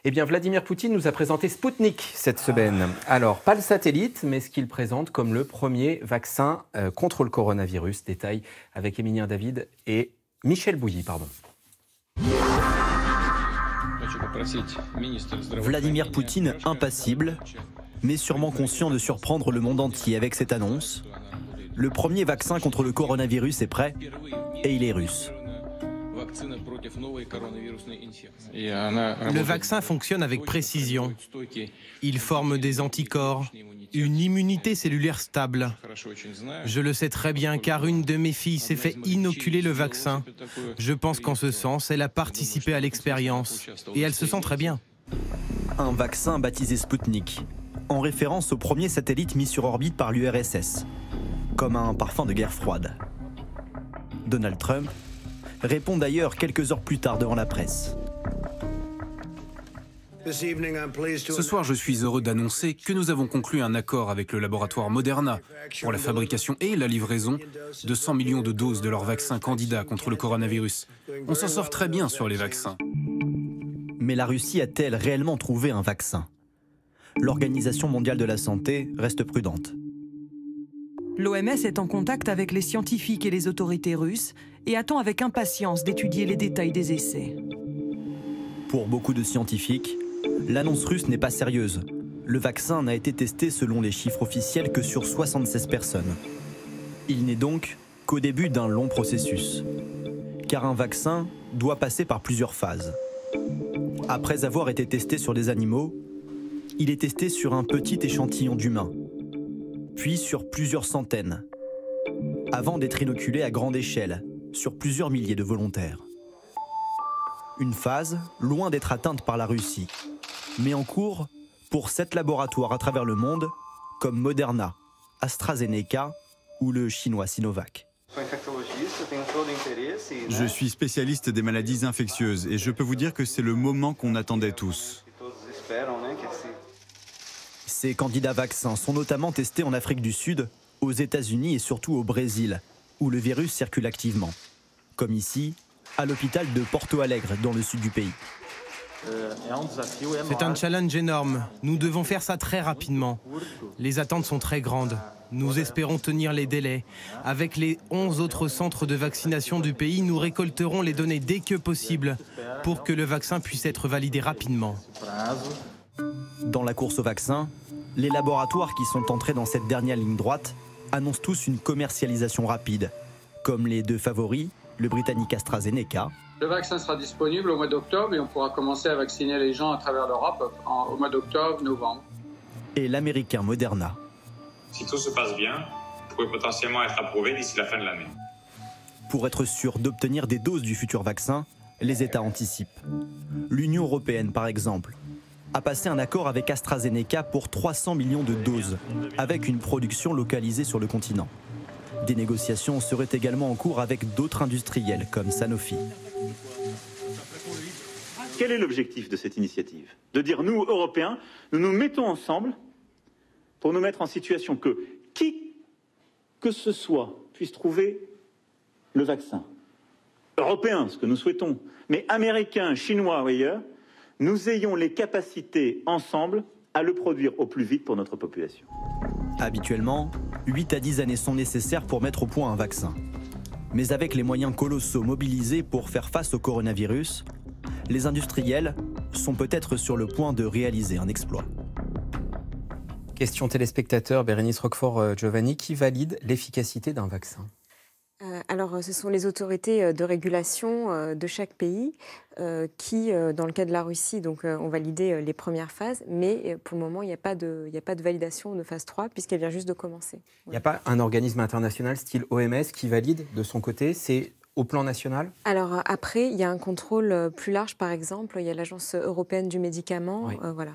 eh bien, Vladimir Poutine nous a présenté Sputnik cette semaine. Alors, pas le satellite, mais ce qu'il présente comme le premier vaccin euh, contre le coronavirus. Détail avec Émilien David et Michel Bouilly, pardon. Vladimir Poutine, impassible, mais sûrement conscient de surprendre le monde entier avec cette annonce. Le premier vaccin contre le coronavirus est prêt et il est russe. Le vaccin fonctionne avec précision. Il forme des anticorps, une immunité cellulaire stable. Je le sais très bien car une de mes filles s'est fait inoculer le vaccin. Je pense qu'en ce sens, elle a participé à l'expérience et elle se sent très bien. Un vaccin baptisé Sputnik, en référence au premier satellite mis sur orbite par l'URSS, comme un parfum de guerre froide. Donald Trump répond d'ailleurs quelques heures plus tard devant la presse. Ce soir, je suis heureux d'annoncer que nous avons conclu un accord avec le laboratoire Moderna pour la fabrication et la livraison de 100 millions de doses de leur vaccin candidat contre le coronavirus. On s'en sort très bien sur les vaccins. Mais la Russie a-t-elle réellement trouvé un vaccin L'Organisation mondiale de la santé reste prudente. L'OMS est en contact avec les scientifiques et les autorités russes et attend avec impatience d'étudier les détails des essais. Pour beaucoup de scientifiques, l'annonce russe n'est pas sérieuse. Le vaccin n'a été testé selon les chiffres officiels que sur 76 personnes. Il n'est donc qu'au début d'un long processus. Car un vaccin doit passer par plusieurs phases. Après avoir été testé sur des animaux, il est testé sur un petit échantillon d'humains puis sur plusieurs centaines, avant d'être inoculé à grande échelle, sur plusieurs milliers de volontaires. Une phase loin d'être atteinte par la Russie, mais en cours pour sept laboratoires à travers le monde, comme Moderna, AstraZeneca ou le chinois Sinovac. Je suis spécialiste des maladies infectieuses et je peux vous dire que c'est le moment qu'on attendait tous. Ces candidats vaccins sont notamment testés en Afrique du Sud, aux États-Unis et surtout au Brésil, où le virus circule activement. Comme ici, à l'hôpital de Porto Alegre, dans le sud du pays. C'est un challenge énorme. Nous devons faire ça très rapidement. Les attentes sont très grandes. Nous espérons tenir les délais. Avec les 11 autres centres de vaccination du pays, nous récolterons les données dès que possible pour que le vaccin puisse être validé rapidement. Dans la course au vaccin, les laboratoires qui sont entrés dans cette dernière ligne droite annoncent tous une commercialisation rapide, comme les deux favoris, le britannique AstraZeneca. Le vaccin sera disponible au mois d'octobre et on pourra commencer à vacciner les gens à travers l'Europe au mois d'octobre, novembre. Et l'américain Moderna. Si tout se passe bien, pourrait potentiellement être approuvé d'ici la fin de l'année. Pour être sûr d'obtenir des doses du futur vaccin, les États anticipent. L'Union européenne, par exemple, a passé un accord avec AstraZeneca pour 300 millions de doses, avec une production localisée sur le continent. Des négociations seraient également en cours avec d'autres industriels comme Sanofi. Quel est l'objectif de cette initiative De dire, nous, Européens, nous nous mettons ensemble pour nous mettre en situation que qui que ce soit puisse trouver le vaccin. Européen, ce que nous souhaitons, mais Américains, chinois ou ailleurs, nous ayons les capacités ensemble à le produire au plus vite pour notre population. Habituellement, 8 à 10 années sont nécessaires pour mettre au point un vaccin. Mais avec les moyens colossaux mobilisés pour faire face au coronavirus, les industriels sont peut-être sur le point de réaliser un exploit. Question téléspectateur, Bérénice Roquefort-Giovanni, euh, qui valide l'efficacité d'un vaccin euh, alors, euh, ce sont les autorités de régulation de chaque pays. Euh, qui, euh, dans le cas de la Russie, donc, euh, ont validé les premières phases, mais pour le moment, il n'y a, pas de, validation de phase 3 puisqu'elle vient juste de commencer. Il n'y a pas un organisme international style OMS qui valide de son côté C'est au plan national Alors après, il y a un contrôle plus large, par exemple, il y a l'Agence européenne du médicament. voilà.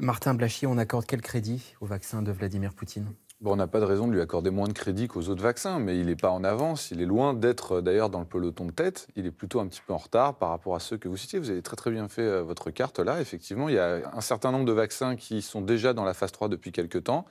Martin Blachier, on accorde quel crédit au vaccin de Vladimir Poutine on n'a pas de raison de lui accorder moins de crédit qu'aux autres vaccins, mais il n'est pas en avance, il est loin d'être euh, d'ailleurs dans le peloton de tête, il est plutôt un petit peu en retard par rapport à ceux que vous citiez. Vous avez très très bien fait euh, votre carte là, effectivement, il y a un certain nombre de vaccins qui sont déjà dans la phase 3 depuis quelques temps,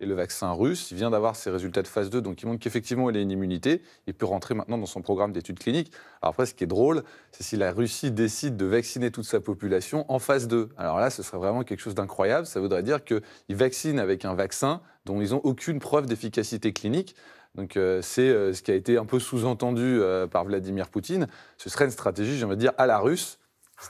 et le vaccin russe vient d'avoir ses résultats de phase 2, donc il montre qu'effectivement, il a une immunité. Il peut rentrer maintenant dans son programme d'études cliniques. Alors après, ce qui est drôle, c'est si la Russie décide de vacciner toute sa population en phase 2. Alors là, ce serait vraiment quelque chose d'incroyable. Ça voudrait dire qu'ils vaccinent avec un vaccin dont ils n'ont aucune preuve d'efficacité clinique. Donc euh, c'est euh, ce qui a été un peu sous-entendu euh, par Vladimir Poutine. Ce serait une stratégie, j'aimerais dire, à la russe,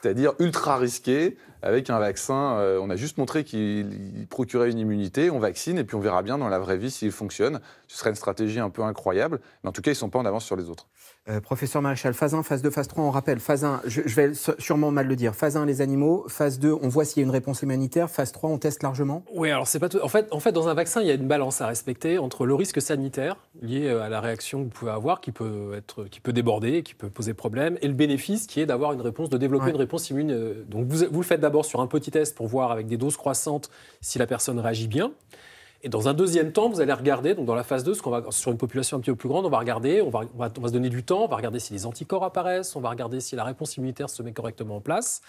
c'est-à-dire ultra risqué, avec un vaccin. Euh, on a juste montré qu'il procurait une immunité, on vaccine, et puis on verra bien dans la vraie vie s'il fonctionne. Ce serait une stratégie un peu incroyable, mais en tout cas, ils ne sont pas en avance sur les autres. Euh, professeur Maréchal, phase 1, phase 2, phase 3, on rappelle, phase 1, je, vais sûrement mal le dire, phase 1, les animaux, phase 2, on voit s'il y a une réponse humanitaire, phase 3, on teste largement Oui, alors c'est pas tout. En fait, en fait, dans un vaccin, il y a une balance à respecter entre le risque sanitaire lié euh, à la réaction que vous pouvez avoir, qui peut, être, qui peut déborder, qui peut poser problème, et le bénéfice qui est d'avoir une réponse, de développer une réponse immune. Euh, donc vous, vous le faites d'abord sur un petit test pour voir avec des doses croissantes si la personne réagit bien. Et dans un deuxième temps, vous allez regarder, donc dans la phase 2, qu'on va, sur une population un petit peu plus grande, on va regarder, on va, se donner du temps, on va regarder si les anticorps apparaissent, on va regarder si la réponse immunitaire se met correctement en place.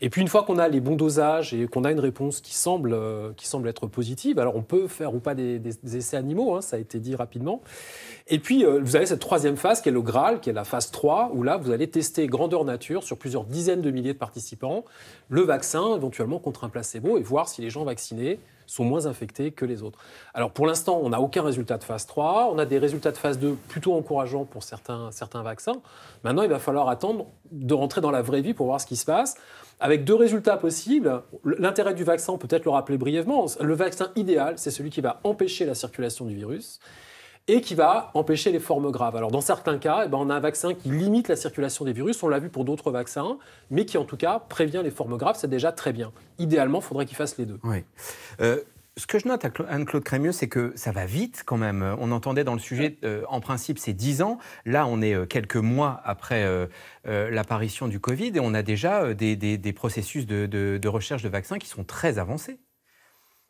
Et puis une fois qu'on a les bons dosages et qu'on a une réponse qui semble, euh, qui semble être positive, alors on peut faire ou pas des, essais animaux, hein, ça a été dit rapidement. Et puis euh, vous avez cette troisième phase qui est le Graal, qui est la phase 3, où là vous allez tester grandeur nature sur plusieurs dizaines de milliers de participants, le vaccin éventuellement contre un placebo et voir si les gens vaccinés sont moins infectés que les autres. Alors pour l'instant, on n'a aucun résultat de phase 3, on a des résultats de phase 2 plutôt encourageants pour certains, certains vaccins. Maintenant, il va falloir attendre de rentrer dans la vraie vie pour voir ce qui se passe. Avec deux résultats possibles, l'intérêt du vaccin, peut-être le rappeler brièvement, le vaccin idéal, c'est celui qui va empêcher la circulation du virus et qui va empêcher les formes graves. Alors dans certains cas, eh ben, on a un vaccin qui limite la circulation des virus, on l'a vu pour d'autres vaccins, mais qui en tout cas prévient les formes graves, c'est déjà très bien. Idéalement, il faudrait qu'il fasse les deux. Oui. Euh, ce que je note à Anne-Claude Crémieux, c'est que ça va vite quand même. Euh, on entendait dans le sujet, euh, en principe, c'est 10 ans. Là, on est quelques mois après l'apparition du Covid et on a déjà des, processus de recherche de vaccins qui sont très avancés.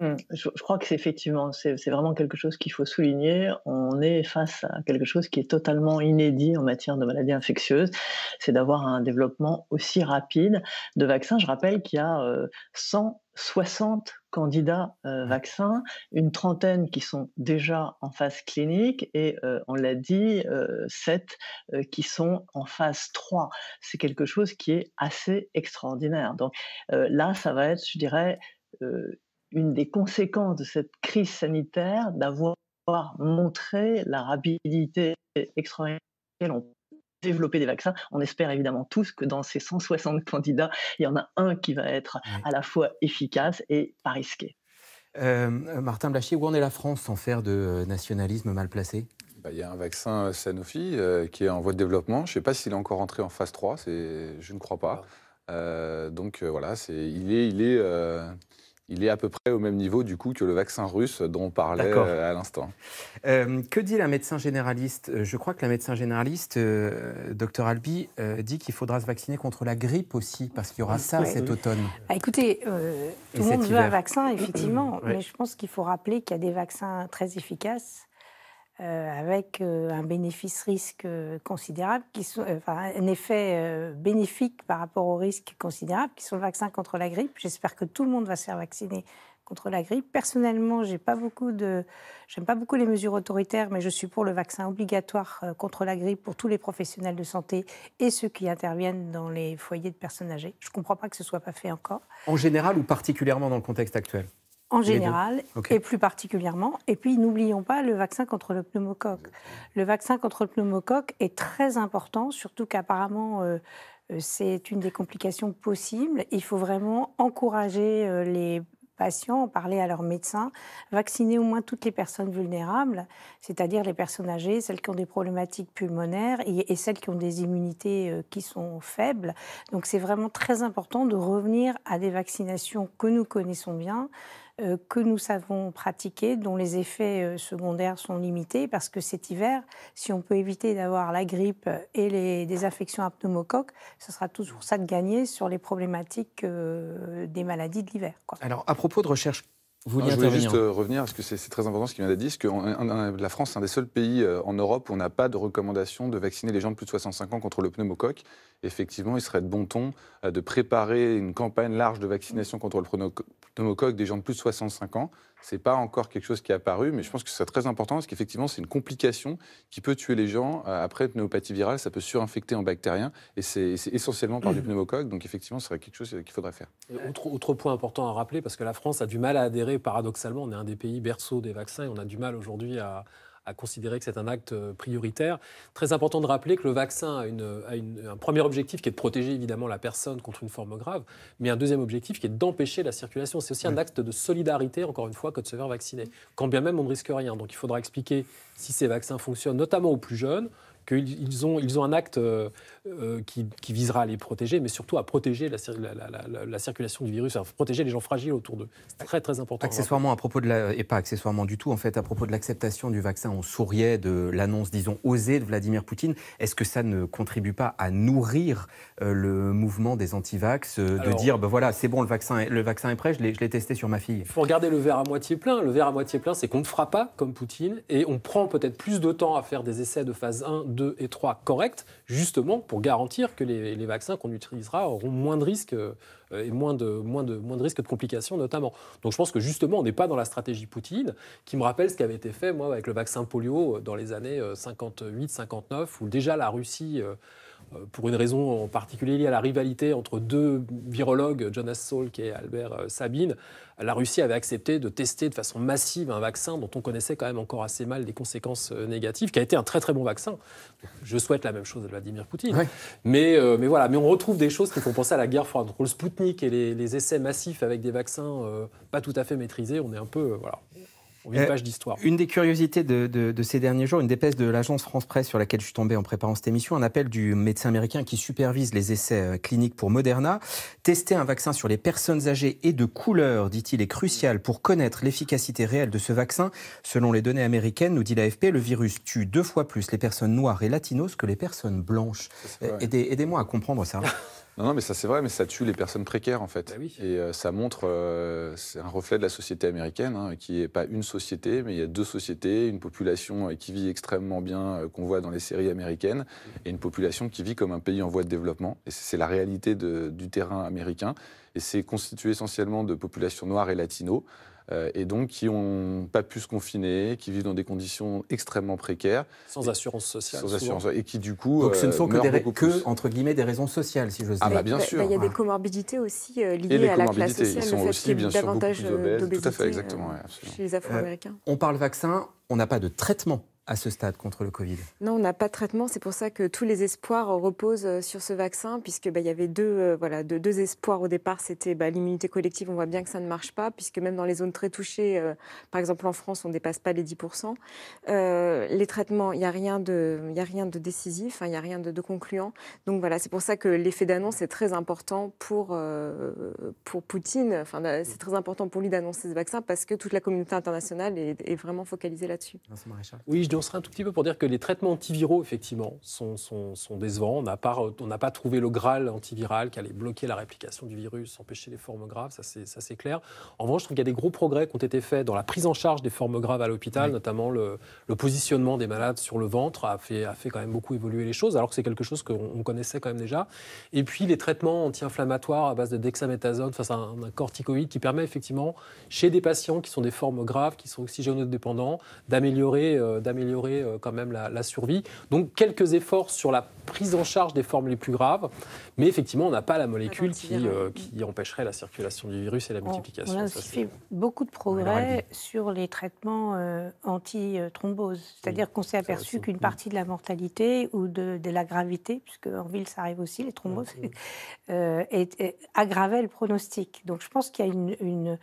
Mm. Je, crois que c'est effectivement, c'est vraiment quelque chose qu'il faut souligner. On est face à quelque chose qui est totalement inédit en matière de maladies infectieuses. C'est d'avoir un développement aussi rapide de vaccins. Je rappelle qu'il y a 160 euh, candidats euh, vaccins, une trentaine qui sont déjà en phase clinique et euh, on l'a dit, sept 7 qui sont en phase 3. C'est quelque chose qui est assez extraordinaire. Donc là, ça va être, je dirais, une des conséquences de cette crise sanitaire d'avoir montré la rapidité extraordinaire on développer des vaccins. On espère évidemment tous que dans ces 160 candidats, il y en a un qui va être à la fois efficace et pas risqué. Euh, Martin Blachier, où en est la France sans faire de euh, nationalisme mal placé bah, il y a un vaccin euh, Sanofi qui est en voie de développement. Je ne sais pas s'il est encore entré en phase 3, je ne crois pas. donc voilà, il est, il est il est à peu près au même niveau du coup que le vaccin russe dont on parlait euh, à l'instant. Euh, que dit la médecin généraliste euh, Je crois que la médecin généraliste, docteur Albi, dit qu'il faudra se vacciner contre la grippe aussi, parce qu'il y aura ça cet automne. Bah, écoutez, tout le monde veut un vaccin, effectivement, mais je pense qu'il faut rappeler qu'il y a des vaccins très efficaces euh, avec euh, un bénéfice-risque euh, considérable, qui un effet bénéfique par rapport au risque considérable, qui sont le vaccin contre la grippe. J'espère que tout le monde va se faire vacciner contre la grippe. Personnellement, j'ai pas j'aime pas beaucoup les mesures autoritaires, mais je suis pour le vaccin obligatoire contre la grippe pour tous les professionnels de santé et ceux qui interviennent dans les foyers de personnes âgées. Je ne comprends pas que ce soit pas fait encore. En général ou particulièrement dans le contexte actuel en général et plus particulièrement. Et puis n'oublions pas le vaccin contre le pneumocoque. Le vaccin contre le pneumocoque est très important, surtout qu'apparemment euh, euh, c'est une des complications possibles. Il faut vraiment encourager euh, les patients, parler à leur médecin, vacciner au moins toutes les personnes vulnérables, c'est-à-dire les personnes âgées, celles qui ont des problématiques pulmonaires et, celles qui ont des immunités qui sont faibles. Donc c'est vraiment très important de revenir à des vaccinations que nous connaissons bien. Euh, que nous savons pratiquer, dont les effets euh, secondaires sont limités, parce que cet hiver, si on peut éviter d'avoir la grippe et les infections à ce sera toujours ça de gagner sur les problématiques euh, des maladies de l'hiver. Alors, à propos de recherche je voulais juste euh, revenir, parce que c'est très important ce qui vient d'être dit, que la France est un des seuls pays euh, en Europe où on n'a pas de recommandation de vacciner les gens de plus de 65 ans contre le pneumocoque. Effectivement, il serait de bon ton euh, de préparer une campagne large de vaccination contre le pneumocoque des gens de plus de 65 ans c'est pas encore quelque chose qui est apparu, mais je pense que c'est très important parce qu'effectivement, c'est une complication qui peut tuer les gens. Euh, après, pneumopathie virale, ça peut surinfecter en bactérien et c'est essentiellement par du pneumocoque. Donc, effectivement, ce serait quelque chose euh, qu'il faudrait faire. Euh, autre, autre, point important à rappeler, parce que la France a du mal à adhérer, paradoxalement, on est un des pays berceaux des vaccins et on a du mal aujourd'hui à, à considérer que c'est un acte euh, prioritaire. Très important de rappeler que le vaccin a, un premier objectif qui est de protéger évidemment la personne contre une forme grave, mais un deuxième objectif qui est d'empêcher la circulation. C'est aussi un acte de solidarité, encore une fois, que de se faire vacciner, quand bien même on ne risque rien. Donc il faudra expliquer si ces vaccins fonctionnent, notamment aux plus jeunes, qu'ils ont, ils ont un acte euh, euh, qui, visera à les protéger, mais surtout à protéger la, circulation du virus, à protéger les gens fragiles autour d'eux. C'est très très important. Hein. Accessoirement, à propos de la, et pas accessoirement du tout, en fait, à propos de l'acceptation du vaccin, on souriait de l'annonce, disons, osée de Vladimir Poutine. Est-ce que ça ne contribue pas à nourrir euh, le mouvement des antivax, de dire, ben voilà, c'est bon, le vaccin, le vaccin est prêt, je l'ai testé sur ma fille Il faut regarder le verre à moitié plein. Le verre à moitié plein, c'est qu'on ne fera pas comme Poutine et on prend peut-être plus de temps à faire des essais de phase 1, 2 et 3 corrects, justement pour garantir que les, vaccins qu'on utilisera auront moins de risques euh, et moins de, moins, de, moins de risques de complications notamment. Donc je pense que justement, on n'est pas dans la stratégie Poutine, qui me rappelle ce qui avait été fait, moi, avec le vaccin polio euh, dans les années 58-59, euh, où déjà la Russie... Euh, pour une raison en particulier liée à la rivalité entre deux virologues, Jonas Salk et Albert euh, Sabine, la Russie avait accepté de tester de façon massive un vaccin dont on connaissait quand même encore assez mal les conséquences euh, négatives, qui a été un très très bon vaccin. Je souhaite la même chose à Vladimir Poutine. Mais, voilà, mais on retrouve des choses qui font penser à la guerre froide. Entre le Spoutnik et les, essais massifs avec des vaccins pas tout à fait maîtrisés, on est un peu... voilà. Euh, une des curiosités de, ces derniers jours, une dépêche de l'agence France-Presse sur laquelle je suis tombé en préparant cette émission, un appel du médecin américain qui supervise les essais euh, cliniques pour Moderna. Tester un vaccin sur les personnes âgées et de couleur, dit-il, est crucial pour connaître l'efficacité réelle de ce vaccin. Selon les données américaines, nous dit l'AFP, le virus tue deux fois plus les personnes noires et latinos que les personnes blanches. Euh, aidez-moi à comprendre ça. Non, non, mais ça c'est vrai, mais ça tue les personnes précaires en fait. Bah et euh, ça montre, euh, c'est un reflet de la société américaine, hein, qui n'est pas une société, mais il y a deux sociétés, une population euh, qui vit extrêmement bien, qu'on voit dans les séries américaines, et une population qui vit comme un pays en voie de développement. Et c'est la réalité du terrain américain. Et c'est constitué essentiellement de populations noires et latino. Euh, et donc qui n'ont pas pu se confiner, qui vivent dans des conditions extrêmement précaires. Sans assurance sociale. Sans assurance, et qui du coup. Donc ce ne euh, sont que, des, entre guillemets, des raisons sociales, si je ah, dire. Ah bah, bien bah, sûr. Bah, il y a des comorbidités aussi euh, liées à la classe sociale, ils sont aussi, bien sûr, davantage d'obésité. Tout à fait, exactement. chez les Afro-Américains. on parle vaccin, on n'a pas de traitement à ce stade contre le Covid Non, on n'a pas de traitement. C'est pour ça que tous les espoirs reposent euh, sur ce vaccin, puisque bah, y avait deux, euh, voilà, deux, espoirs au départ. C'était bah, l'immunité collective. On voit bien que ça ne marche pas, puisque même dans les zones très touchées, euh, par exemple en France, on ne dépasse pas les 10%. les traitements, il n'y a, rien de, a rien de décisif, hein, il n'y a rien de, concluant. Donc voilà, c'est pour ça que l'effet d'annonce est très important pour, pour Poutine. Enfin, c'est très important pour lui d'annoncer ce vaccin, parce que toute la communauté internationale est, vraiment focalisée là-dessus. Oui, je dois nuancerai un tout petit peu pour dire que les traitements antiviraux, effectivement, sont, décevants. On n'a pas, trouvé le Graal antiviral qui allait bloquer la réplication du virus, empêcher les formes graves, ça c'est clair. En revanche, je trouve qu'il y a des gros progrès qui ont été faits dans la prise en charge des formes graves à l'hôpital, notamment le, le, positionnement des malades sur le ventre a fait, a fait quand même beaucoup évoluer les choses, alors que c'est quelque chose qu'on connaissait quand même déjà. Et puis les traitements anti-inflammatoires à base de dexaméthasone face à un, corticoïde qui permet effectivement, chez des patients qui sont des formes graves, qui sont oxygénodépendants, d'améliorer euh, améliorer euh, quand même la, survie. Donc quelques efforts sur la prise en charge des formes les plus graves, mais effectivement, on n'a pas la molécule ah, qui, euh, qui, empêcherait la circulation du virus et la oh, multiplication. On, a ça, fait beaucoup de progrès sur les traitements euh, anti-thrombose, c'est-à-dire qu'on s'est aperçu qu'une mm. partie de la mortalité ou de, la gravité, puisque en ville ça arrive aussi, les thromboses, mm, mm. aggravait le pronostic. Donc je pense qu'il y a une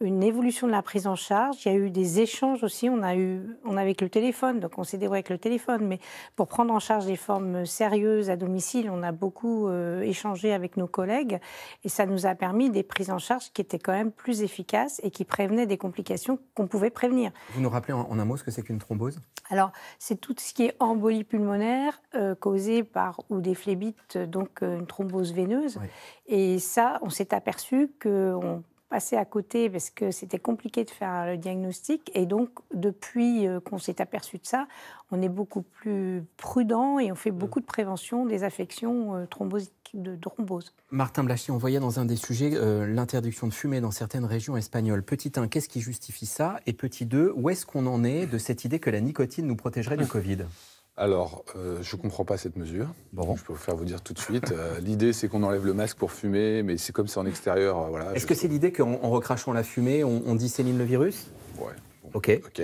une évolution de la prise en charge. Il y a eu des échanges aussi. On a eu, on avait le téléphone, donc on s'est débrouillé avec le téléphone. Mais pour prendre en charge des formes sérieuses à domicile, on a beaucoup euh, échangé avec nos collègues et ça nous a permis des prises en charge qui étaient quand même plus efficaces et qui prévenaient des complications qu'on pouvait prévenir. Vous nous rappelez en, un mot ce que c'est qu'une thrombose Alors, c'est tout ce qui est embolie pulmonaire euh, causée par ou des phlébites, euh, donc une thrombose veineuse. Et ça, on s'est aperçu que Passer à côté parce que c'était compliqué de faire le diagnostic. Et donc, depuis euh, qu'on s'est aperçu de ça, on est beaucoup plus prudent et on fait mm. beaucoup de prévention des affections euh, de thrombose. Martin Blachy, on voyait dans un des sujets euh, l'interdiction de fumer dans certaines régions espagnoles. Petit 1, qu'est-ce qui justifie ça Et petit 2, où est-ce qu'on en est de cette idée que la nicotine nous protégerait du ah. Covid alors, euh, je ne comprends pas cette mesure. Bon. Je peux vous faire vous dire tout de suite. Euh, l'idée, c'est qu'on enlève le masque pour fumer, mais c'est comme c'est en extérieur. Euh, voilà, Est-ce que c'est l'idée qu'en recrachant la fumée, on, on dissémine le virus Ouais. Ok. Ok.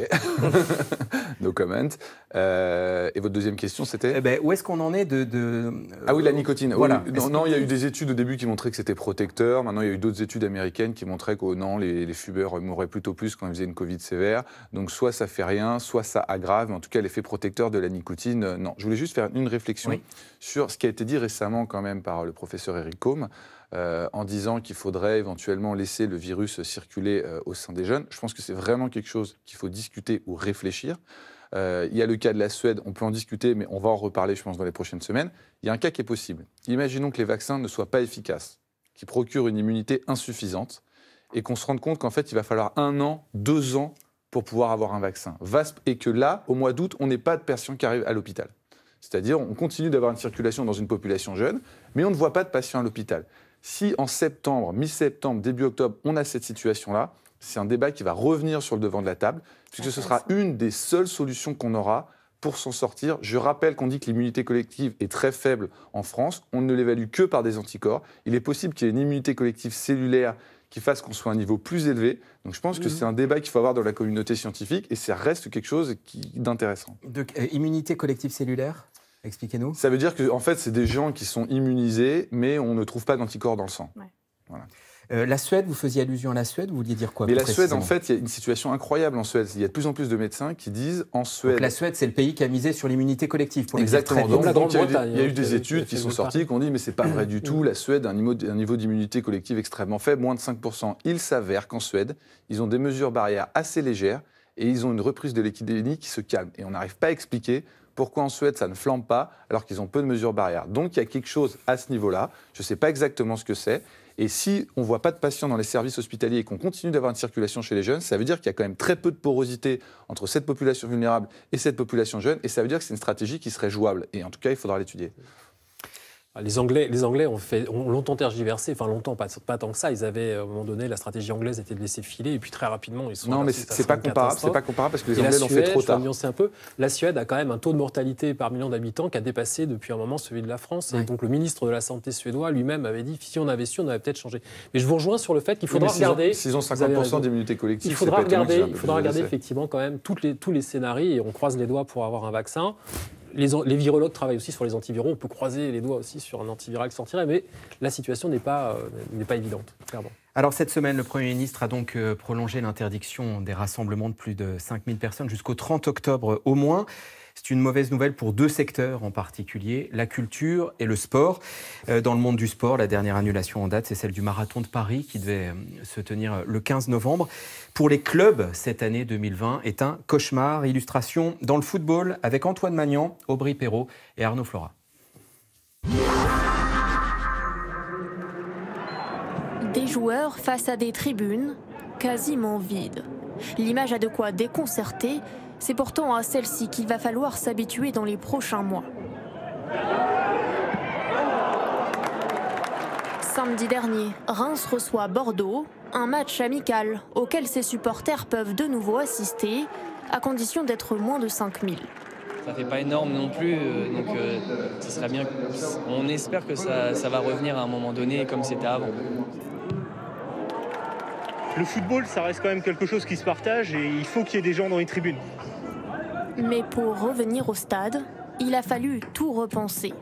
no comment. Euh, et votre deuxième question, c'était eh ben, Où est-ce qu'on en est de, euh, Ah oui, la nicotine. Voilà. Oh, non, il y a eu des études au début qui montraient que c'était protecteur. Maintenant, il y a eu d'autres études américaines qui montraient que oh non, les, fumeurs mouraient plutôt plus quand ils faisaient une Covid sévère. Donc, soit ça fait rien, soit ça aggrave. en tout cas, l'effet protecteur de la nicotine, euh, non. Je voulais juste faire une réflexion sur ce qui a été dit récemment quand même par le professeur Eric Combe euh, en disant qu'il faudrait éventuellement laisser le virus circuler euh, au sein des jeunes. Je pense que c'est vraiment quelque chose qu'il faut discuter ou réfléchir. Euh, il y a le cas de la Suède, on peut en discuter, mais on va en reparler, je pense, dans les prochaines semaines. Il y a un cas qui est possible. Imaginons que les vaccins ne soient pas efficaces, qui procurent une immunité insuffisante, et qu'on se rende compte qu'en fait, il va falloir un an, deux ans pour pouvoir avoir un vaccin. et que là, au mois d'août, on n'ait pas de patients qui arrivent à l'hôpital. C'est-à-dire, on continue d'avoir une circulation dans une population jeune, mais on ne voit pas de patients à l'hôpital. Si en septembre, mi-septembre, début octobre, on a cette situation-là, c'est un débat qui va revenir sur le devant de la table, puisque ce sera une des seules solutions qu'on aura pour s'en sortir. Je rappelle qu'on dit que l'immunité collective est très faible en France. On ne l'évalue que par des anticorps. Il est possible qu'il y ait une immunité collective cellulaire qui fasse qu'on soit à un niveau plus élevé. Donc je pense que mmh. c'est un débat qu'il faut avoir dans la communauté scientifique et ça reste quelque chose d'intéressant. Euh, immunité collective cellulaire Expliquez-nous. Ça veut dire que en fait, c'est des gens qui sont immunisés, mais on ne trouve pas d'anticorps dans le sang. Euh, la Suède, vous faisiez allusion à la Suède, vous vouliez dire quoi Mais la Suède, en fait, il y a une situation incroyable en Suède. Il y a de plus en plus de médecins qui disent en Suède. la Suède, c'est le pays qui a misé sur l'immunité collective. Pour Exactement. Donc, il, y a eu des, hein, études qui sont sorties qui ont dit mais c'est pas vrai du tout. La Suède a un niveau, un niveau d'immunité collective extrêmement faible, moins de 5%. Il s'avère qu'en Suède, ils ont des mesures barrières assez légères et ils ont une reprise de l'équidémie qui se calme. Et on n'arrive pas à expliquer pourquoi en Suède, ça ne flambe pas alors qu'ils ont peu de mesures barrières Donc il y a quelque chose à ce niveau-là. Je ne sais pas exactement ce que c'est. Et si on ne voit pas de patients dans les services hospitaliers et qu'on continue d'avoir une circulation chez les jeunes, ça veut dire qu'il y a quand même très peu de porosité entre cette population vulnérable et cette population jeune. Et ça veut dire que c'est une stratégie qui serait jouable. Et en tout cas, il faudra l'étudier. Ah, les Anglais, les Anglais ont, fait, longtemps tergiversé, enfin longtemps, pas, pas, tant que ça. Ils avaient, à un moment donné, la stratégie anglaise était de laisser filer, et puis très rapidement, ils sont. Non, mais c'est pas c'est pas comparable parce que les Anglais l'ont fait trop tard. un peu. La Suède a quand même un taux de mortalité par million d'habitants qui a dépassé depuis un moment celui de la France. Et donc le ministre de la Santé suédois lui-même avait dit si on avait su, on avait peut-être changé. Mais je vous rejoins sur le fait qu'il faudra regarder. S'ils ont 50% d'immunité collective, il faudra regarder, il faudra regarder effectivement quand même toutes les, tous les scénarios et on croise les doigts pour avoir un vaccin les, virologues travaillent aussi sur les antiviraux. On peut croiser les doigts aussi sur un antiviral qui sortirait, mais la situation n'est pas, euh, n'est pas évidente, clairement. Alors cette semaine, le Premier ministre a donc euh, prolongé l'interdiction des rassemblements de plus de 5000 personnes jusqu'au 30 octobre au moins. C'est une mauvaise nouvelle pour deux secteurs en particulier, la culture et le sport. Euh, dans le monde du sport, la dernière annulation en date, c'est celle du marathon de Paris qui devait euh, se tenir euh, le 15 novembre. Pour les clubs, cette année 2020 est un cauchemar. Illustration dans le football avec Antoine Magnan, Aubry Perrault et Arnaud Flora. Des joueurs face à des tribunes quasiment vides. L'image a de quoi déconcerter c'est pourtant à celle-ci qu'il va falloir s'habituer dans les prochains mois. Samedi dernier, Reims reçoit Bordeaux, un match amical auquel ses supporters peuvent de nouveau assister, à condition d'être moins de 5000 ça fait pas énorme non plus. Euh, donc euh, bien. On espère que ça, ça va revenir à un moment donné comme c'était avant le football, ça reste quand même quelque chose qui se partage et il faut qu'il y ait des gens dans les tribunes. Mais pour revenir au stade, il a fallu tout repenser.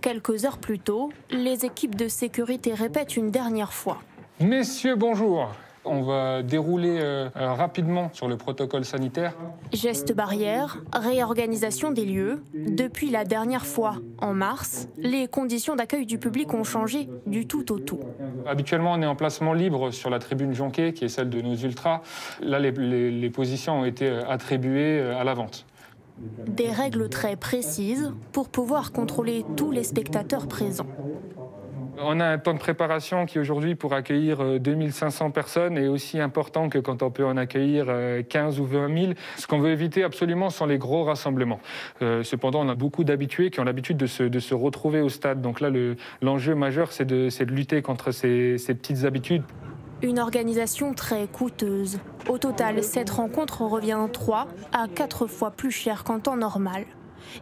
Quelques heures plus tôt, les équipes de sécurité répètent une dernière fois. Messieurs, bonjour. On va dérouler euh, euh, rapidement sur le protocole sanitaire. Geste barrière, réorganisation des lieux. Depuis la dernière fois, en mars, les conditions d'accueil du public ont changé du tout au tout. Habituellement, on est en placement libre sur la tribune Jonquet, qui est celle de nos ultras. Là, les positions ont été euh, attribuées à la vente. Des règles très précises pour pouvoir contrôler tous les spectateurs présents. On a un temps de préparation qui aujourd'hui pour accueillir 2500 euh, personnes est aussi important que quand on peut en accueillir 15 euh, ou 20 000. Ce qu'on veut éviter absolument sont les gros rassemblements. Euh, cependant, on a beaucoup d'habitués qui ont l'habitude de se, retrouver au stade. Donc là, l'enjeu majeur, c'est de, lutter contre ces, ces petites habitudes. Une organisation très coûteuse. Au total, cette rencontre revient 3 à 4 fois plus cher qu'en temps normal.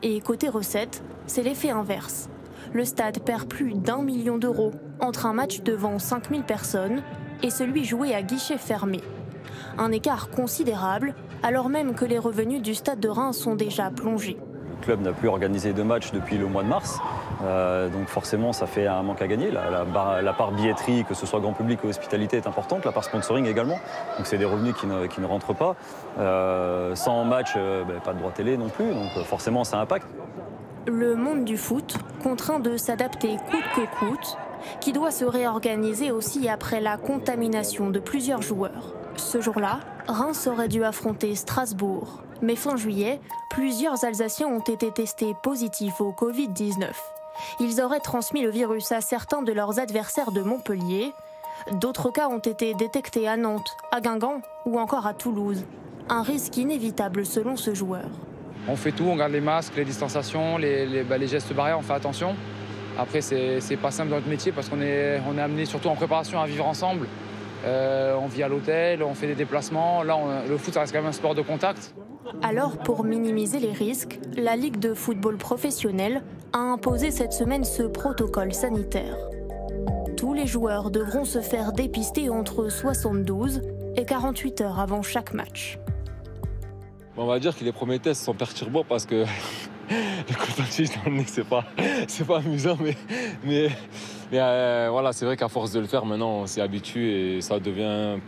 Et côté recette, c'est l'effet inverse le stade perd plus d'un million d'euros entre un match devant 5000 personnes et celui joué à guichet fermé. Un écart considérable alors même que les revenus du stade de Reims sont déjà plongés. Le club n'a plus organisé de match depuis le mois de mars. Euh, donc forcément, ça fait un manque à gagner. La, part billetterie, que ce soit grand public ou hospitalité, est importante. La part sponsoring également. Donc c'est des revenus qui ne, rentrent pas. Euh, sans match, euh, ben, pas de droit télé non plus. Donc forcément, ça impacte le monde du foot, contraint de s'adapter coûte que coûte, qui doit se réorganiser aussi après la contamination de plusieurs joueurs. Ce jour-là, Reims aurait dû affronter Strasbourg. Mais fin juillet, plusieurs Alsaciens ont été testés positifs au Covid-19. Ils auraient transmis le virus à certains de leurs adversaires de Montpellier. D'autres cas ont été détectés à Nantes, à Guingamp ou encore à Toulouse. Un risque inévitable selon ce joueur on fait tout, on garde les masques, les distanciations, les, bah, gestes barrières, on fait attention. Après, c'est pas simple dans notre métier parce qu'on est, on est amené surtout en préparation à vivre ensemble. Euh, on vit à l'hôtel, on fait des déplacements. Là, le foot, ça reste quand même un sport de contact. Alors, pour minimiser les risques, la Ligue de football professionnel a imposé cette semaine ce protocole sanitaire. Tous les joueurs devront se faire dépister entre 72 et 48 heures avant chaque match. On va dire que les premiers tests sont perturbants parce que le coup de dans c'est pas, c'est pas amusant, mais, mais, euh, voilà, c'est vrai qu'à force de le faire, maintenant, on s'est habitué et ça devient,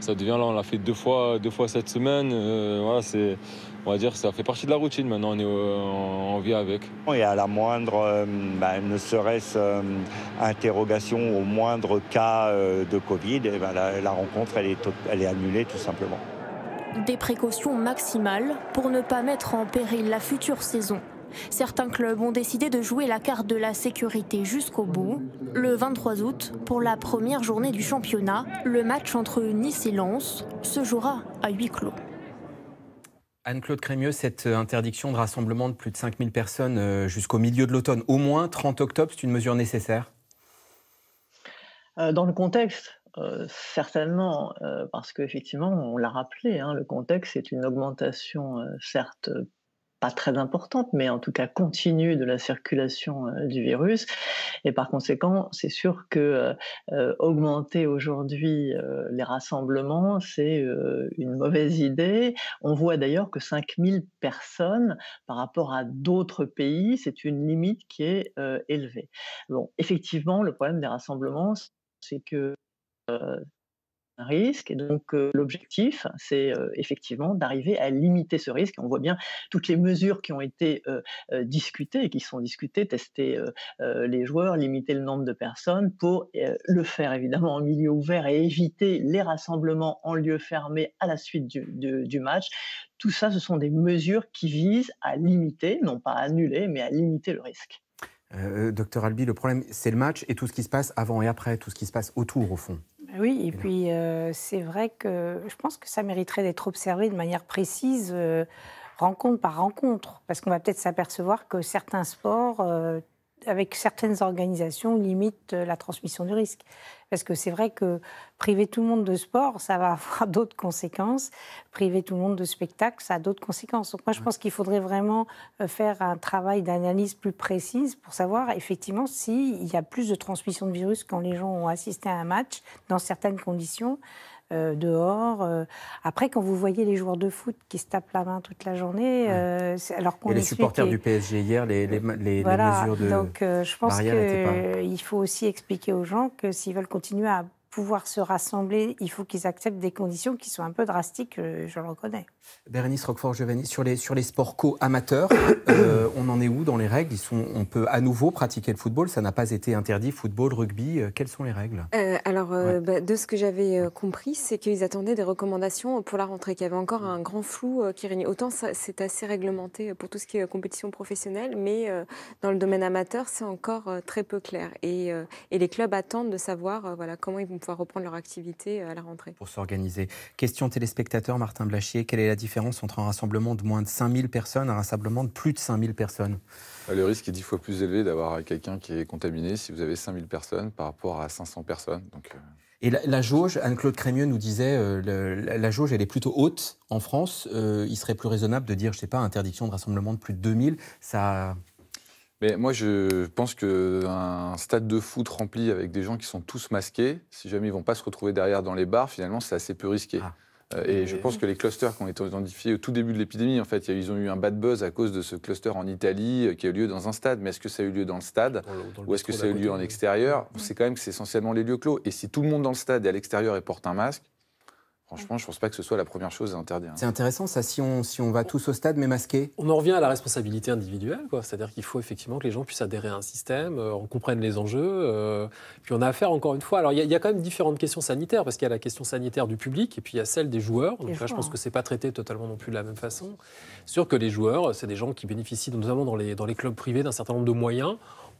ça devient là, on l'a fait deux fois, deux fois cette semaine. Euh, voilà, c'est, on va dire, ça fait partie de la routine. Maintenant, on, est, euh, on, vit avec. Et à la moindre, ben, ne serait-ce interrogation, au moindre cas de Covid, ben, la, la, rencontre, elle est, elle est annulée tout simplement des précautions maximales pour ne pas mettre en péril la future saison. Certains clubs ont décidé de jouer la carte de la sécurité jusqu'au bout. Le 23 août, pour la première journée du championnat, le match entre Nice et Lens se jouera à huis clos. Anne-Claude Crémieux, cette euh, interdiction de rassemblement de plus de 5000 personnes euh, jusqu'au milieu de l'automne, au moins 30 octobre, c'est une mesure nécessaire euh, Dans le contexte euh, certainement, euh, parce qu'effectivement, on l'a rappelé, hein, le contexte est une augmentation, euh, certes pas très importante, mais en tout cas continue de la circulation du virus. Et par conséquent, c'est sûr que augmenter aujourd'hui les rassemblements, c'est une mauvaise idée. On voit d'ailleurs que 5000 personnes par rapport à d'autres pays, c'est une limite qui est élevée. Bon, effectivement, le problème des rassemblements, c'est que euh, un risque. Et donc, euh, l'objectif, c'est euh, effectivement d'arriver à limiter ce risque. On voit bien toutes les mesures qui ont été discutées et qui sont discutées, tester les joueurs, limiter le nombre de personnes pour le faire évidemment en milieu ouvert et éviter les rassemblements en lieu fermé à la suite du, du match. Tout ça, ce sont des mesures qui visent à limiter, non pas à annuler, mais à limiter le risque. docteur Albi, le problème, c'est le match et tout ce qui se passe avant et après, tout ce qui se passe autour, au fond. Ah oui, et, puis euh, c'est vrai que je pense que ça mériterait d'être observé de manière précise, euh, rencontre par rencontre, parce qu'on va peut-être s'apercevoir que certains sports euh, avec certaines organisations limite euh, la transmission du risque. Parce que c'est vrai que priver tout le monde de sport, ça va avoir d'autres conséquences. Priver tout le monde de spectacle, ça a d'autres conséquences. Donc moi, je pense qu'il faudrait vraiment euh, faire un travail d'analyse plus précise pour savoir effectivement s'il y a plus de transmission de virus quand les gens ont assisté à un match dans certaines conditions. Euh, dehors. Euh, après, quand vous voyez les joueurs de foot qui se tapent la main toute la journée, ouais. Euh, alors qu'on les supporters du PSG hier, les, voilà. mesures de donc je pense qu'il faut aussi expliquer aux gens que s'ils veulent continuer à pouvoir se rassembler, il faut qu'ils acceptent des conditions qui sont un peu drastiques, je le reconnais. Bérénice roquefort giovanni sur les, sur les sports co-amateurs, euh, on en est où dans les règles Ils sont, On peut à nouveau pratiquer le football, ça n'a pas été interdit, football, rugby, euh, quelles sont les règles euh, Alors, bah, de ce que j'avais compris, c'est qu'ils attendaient des recommandations pour la rentrée, qu'il y avait encore un grand flou qui régnait. Autant c'est assez réglementé pour tout ce qui est compétition professionnelle, mais dans le domaine amateur, c'est encore très peu clair. Et, et, les clubs attendent de savoir voilà, comment ils vont pouvoir reprendre leur activité à la rentrée. Pour s'organiser. Question téléspectateur, Martin Blachier, quelle la différence entre un rassemblement de moins de 5000 personnes et un rassemblement de plus de 5000 personnes. Le risque est dix fois plus élevé d'avoir quelqu'un qui est contaminé si vous avez 5000 personnes par rapport à 500 personnes. Donc, euh. Et la, jauge, Anne-Claude Crémieux nous disait, euh, la, jauge, elle est plutôt haute en France. Euh, il serait plus raisonnable de dire, je ne sais pas, interdiction de rassemblement de plus de 2000. Ça. Mais moi, je pense qu'un stade de foot rempli avec des gens qui sont tous masqués, si jamais ils ne vont pas se retrouver derrière dans les bars, finalement, c'est assez peu risqué. Ah. Euh, et je pense que les clusters qui ont été identifiés au tout début de l'épidémie, en fait, ils ont eu un bad buzz à cause de ce cluster en Italie euh, qui a eu lieu dans un stade. Mais est-ce que ça a eu lieu dans le stade ou est-ce que ça a eu lieu en extérieur C'est quand même que c'est essentiellement les lieux clos. Et si tout le monde dans le stade et à l'extérieur et porte un masque, Franchement, je ne pense pas que ce soit la première chose à interdire. Hein. C'est intéressant ça, si on, si on va tous au stade mais masqué. On en revient à la responsabilité individuelle, quoi. c'est-à-dire qu'il faut effectivement que les gens puissent adhérer à un système, qu'on euh, comprenne les enjeux, euh, puis on a affaire encore une fois. Alors il y, a quand même différentes questions sanitaires, parce qu'il y a la question sanitaire du public et puis il y a celle des joueurs. Donc là, je pense que ce n'est pas traité totalement non plus de la même façon. Sûr que les joueurs, c'est des gens qui bénéficient notamment dans les, dans les clubs privés d'un certain nombre de moyens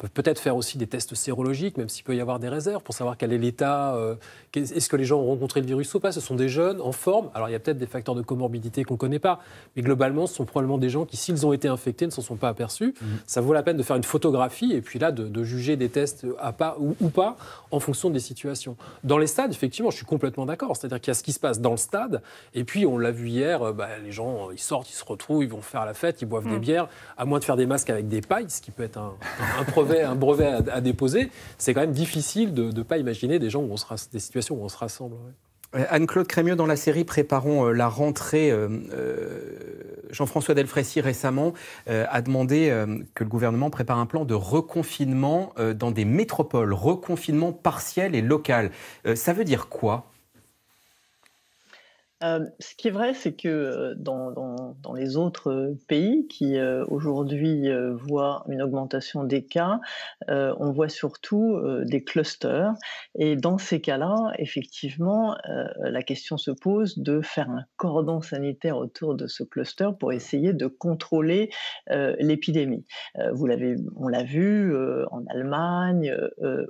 peut-être faire aussi des tests sérologiques, même s'il peut y avoir des réserves, pour savoir quel est l'état, euh, est-ce que les gens ont rencontré le virus ou pas. Ce sont des jeunes en forme. Alors il y a peut-être des facteurs de comorbidité qu'on ne connaît pas, mais globalement, ce sont probablement des gens qui, s'ils ont été infectés, ne s'en sont pas aperçus. Mmh. Ça vaut la peine de faire une photographie et puis là, de, juger des tests à pas ou, pas en fonction des situations. Dans les stades, effectivement, je suis complètement d'accord. C'est-à-dire qu'il y a ce qui se passe dans le stade, et puis on l'a vu hier, euh, bah, les gens, ils sortent, ils se retrouvent, ils vont faire la fête, ils boivent mmh. des bières, à moins de faire des masques avec des pailles, ce qui peut être un, problème un brevet à, déposer, c'est quand même difficile de ne pas imaginer des, gens où on se, des situations où on se rassemble. Anne-Claude Crémieux, dans la série Préparons euh, la rentrée, euh, euh, Jean-François Delfrécy récemment a demandé que le gouvernement prépare un plan de reconfinement dans des métropoles, reconfinement partiel et local. ça veut dire quoi euh, ce qui est vrai, c'est que euh, dans, dans, les autres euh, pays qui aujourd'hui voient une augmentation des cas, on voit surtout des clusters. Et dans ces cas-là, effectivement, la question se pose de faire un cordon sanitaire autour de ce cluster pour essayer de contrôler l'épidémie. vous l'avez, on l'a vu en Allemagne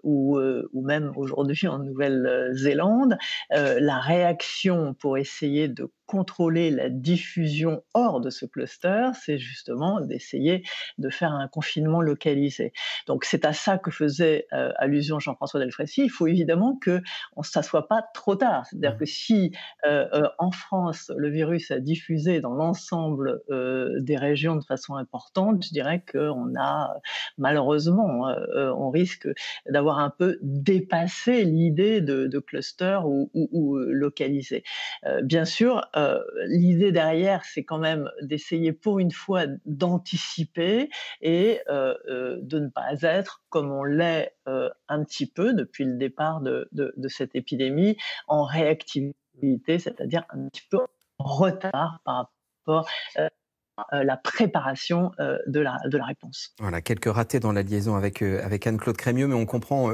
ou, ou même aujourd'hui en Nouvelle-Zélande, la réaction pour essayer de contrôler la diffusion hors de ce cluster, c'est justement d'essayer de faire un confinement localisé. Donc c'est à ça que faisait euh, allusion Jean-François Delfrécy. Il faut évidemment que ne s'assoit pas trop tard. C'est-à-dire mmh. que si euh, euh, en France le virus a diffusé dans l'ensemble des régions de façon importante, je dirais qu'on a malheureusement on risque d'avoir un peu dépassé l'idée de, cluster ou, ou, ou localisé bien sûr, euh, l'idée derrière, c'est quand même d'essayer pour une fois d'anticiper et euh, euh, de ne pas être, comme on l'est un petit peu depuis le départ de, de cette épidémie, en réactivité, c'est-à-dire un petit peu en retard par rapport euh, la préparation euh, de la, de la réponse. Voilà, quelques ratés dans la liaison avec, euh, avec Anne-Claude Crémieux, mais on comprend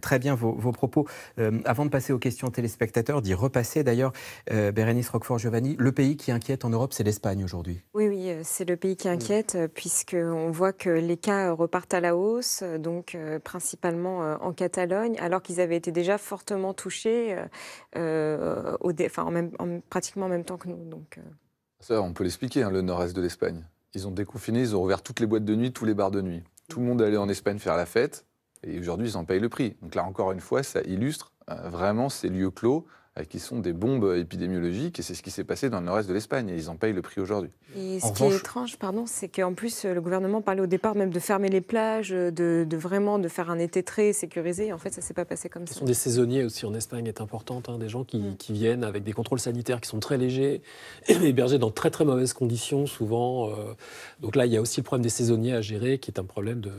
très bien vos, propos. avant de passer aux questions téléspectateurs, d'y repasser d'ailleurs, Bérénice Roquefort-Giovanni, le pays qui inquiète en Europe, c'est l'Espagne aujourd'hui. Oui, oui, c'est le pays qui inquiète, puisque puisqu'on voit que les cas repartent à la hausse, donc principalement en Catalogne, alors qu'ils avaient été déjà fortement touchés, au en même, pratiquement en même temps que nous. Donc, ça, on peut l'expliquer, hein, le nord-est de l'Espagne. Ils ont déconfiné, ils ont ouvert toutes les boîtes de nuit, tous les bars de nuit. Tout le monde allait en Espagne faire la fête, et aujourd'hui, ils en payent le prix. Donc là, encore une fois, ça illustre euh, vraiment ces lieux clos euh, qui sont des bombes épidémiologiques, et c'est ce qui s'est passé dans le nord-est de l'Espagne, et ils en payent le prix aujourd'hui. Et ce qui est étrange, pardon, c'est qu'en plus, euh, le gouvernement parlait au départ même de fermer les plages, euh, de, vraiment de faire un été très sécurisé, en fait, ça ne s'est pas passé comme ça. Ce sont des saisonniers aussi en Espagne, est importante, hein, des gens mm. qui, viennent avec des contrôles sanitaires qui sont très légers, hébergés dans très très mauvaises conditions, souvent. donc là, il y a aussi le problème des saisonniers à gérer, qui est un problème de,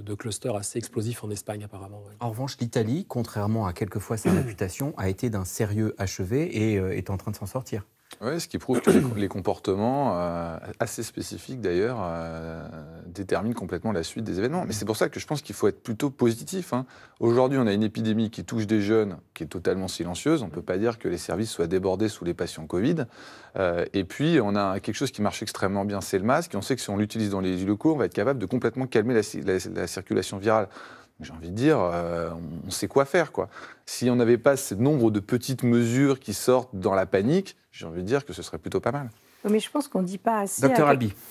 de, cluster assez explosif en Espagne, apparemment. En revanche, l'Italie, contrairement à quelquefois sa réputation, a été d'un sérieux achevé et euh, est en train de s'en sortir. Oui, ce qui prouve que les, comportements, euh, assez spécifiques d'ailleurs, euh, déterminent complètement la suite des événements. Mais c'est pour ça que je pense qu'il faut être plutôt positif. Hein. Aujourd'hui, on a une épidémie qui touche des jeunes, qui est totalement silencieuse. On ne peut pas dire que les services soient débordés sous les patients Covid. et puis, on a quelque chose qui marche extrêmement bien, c'est le masque. on sait que si on l'utilise dans les locaux, on va être capable de complètement calmer la circulation virale j'ai envie de dire, euh, on sait quoi faire. Quoi. Si on n'avait pas ce nombre de petites mesures qui sortent dans la panique, j'ai envie de dire que ce serait plutôt pas mal. Mais je pense qu'on ne dit pas assez.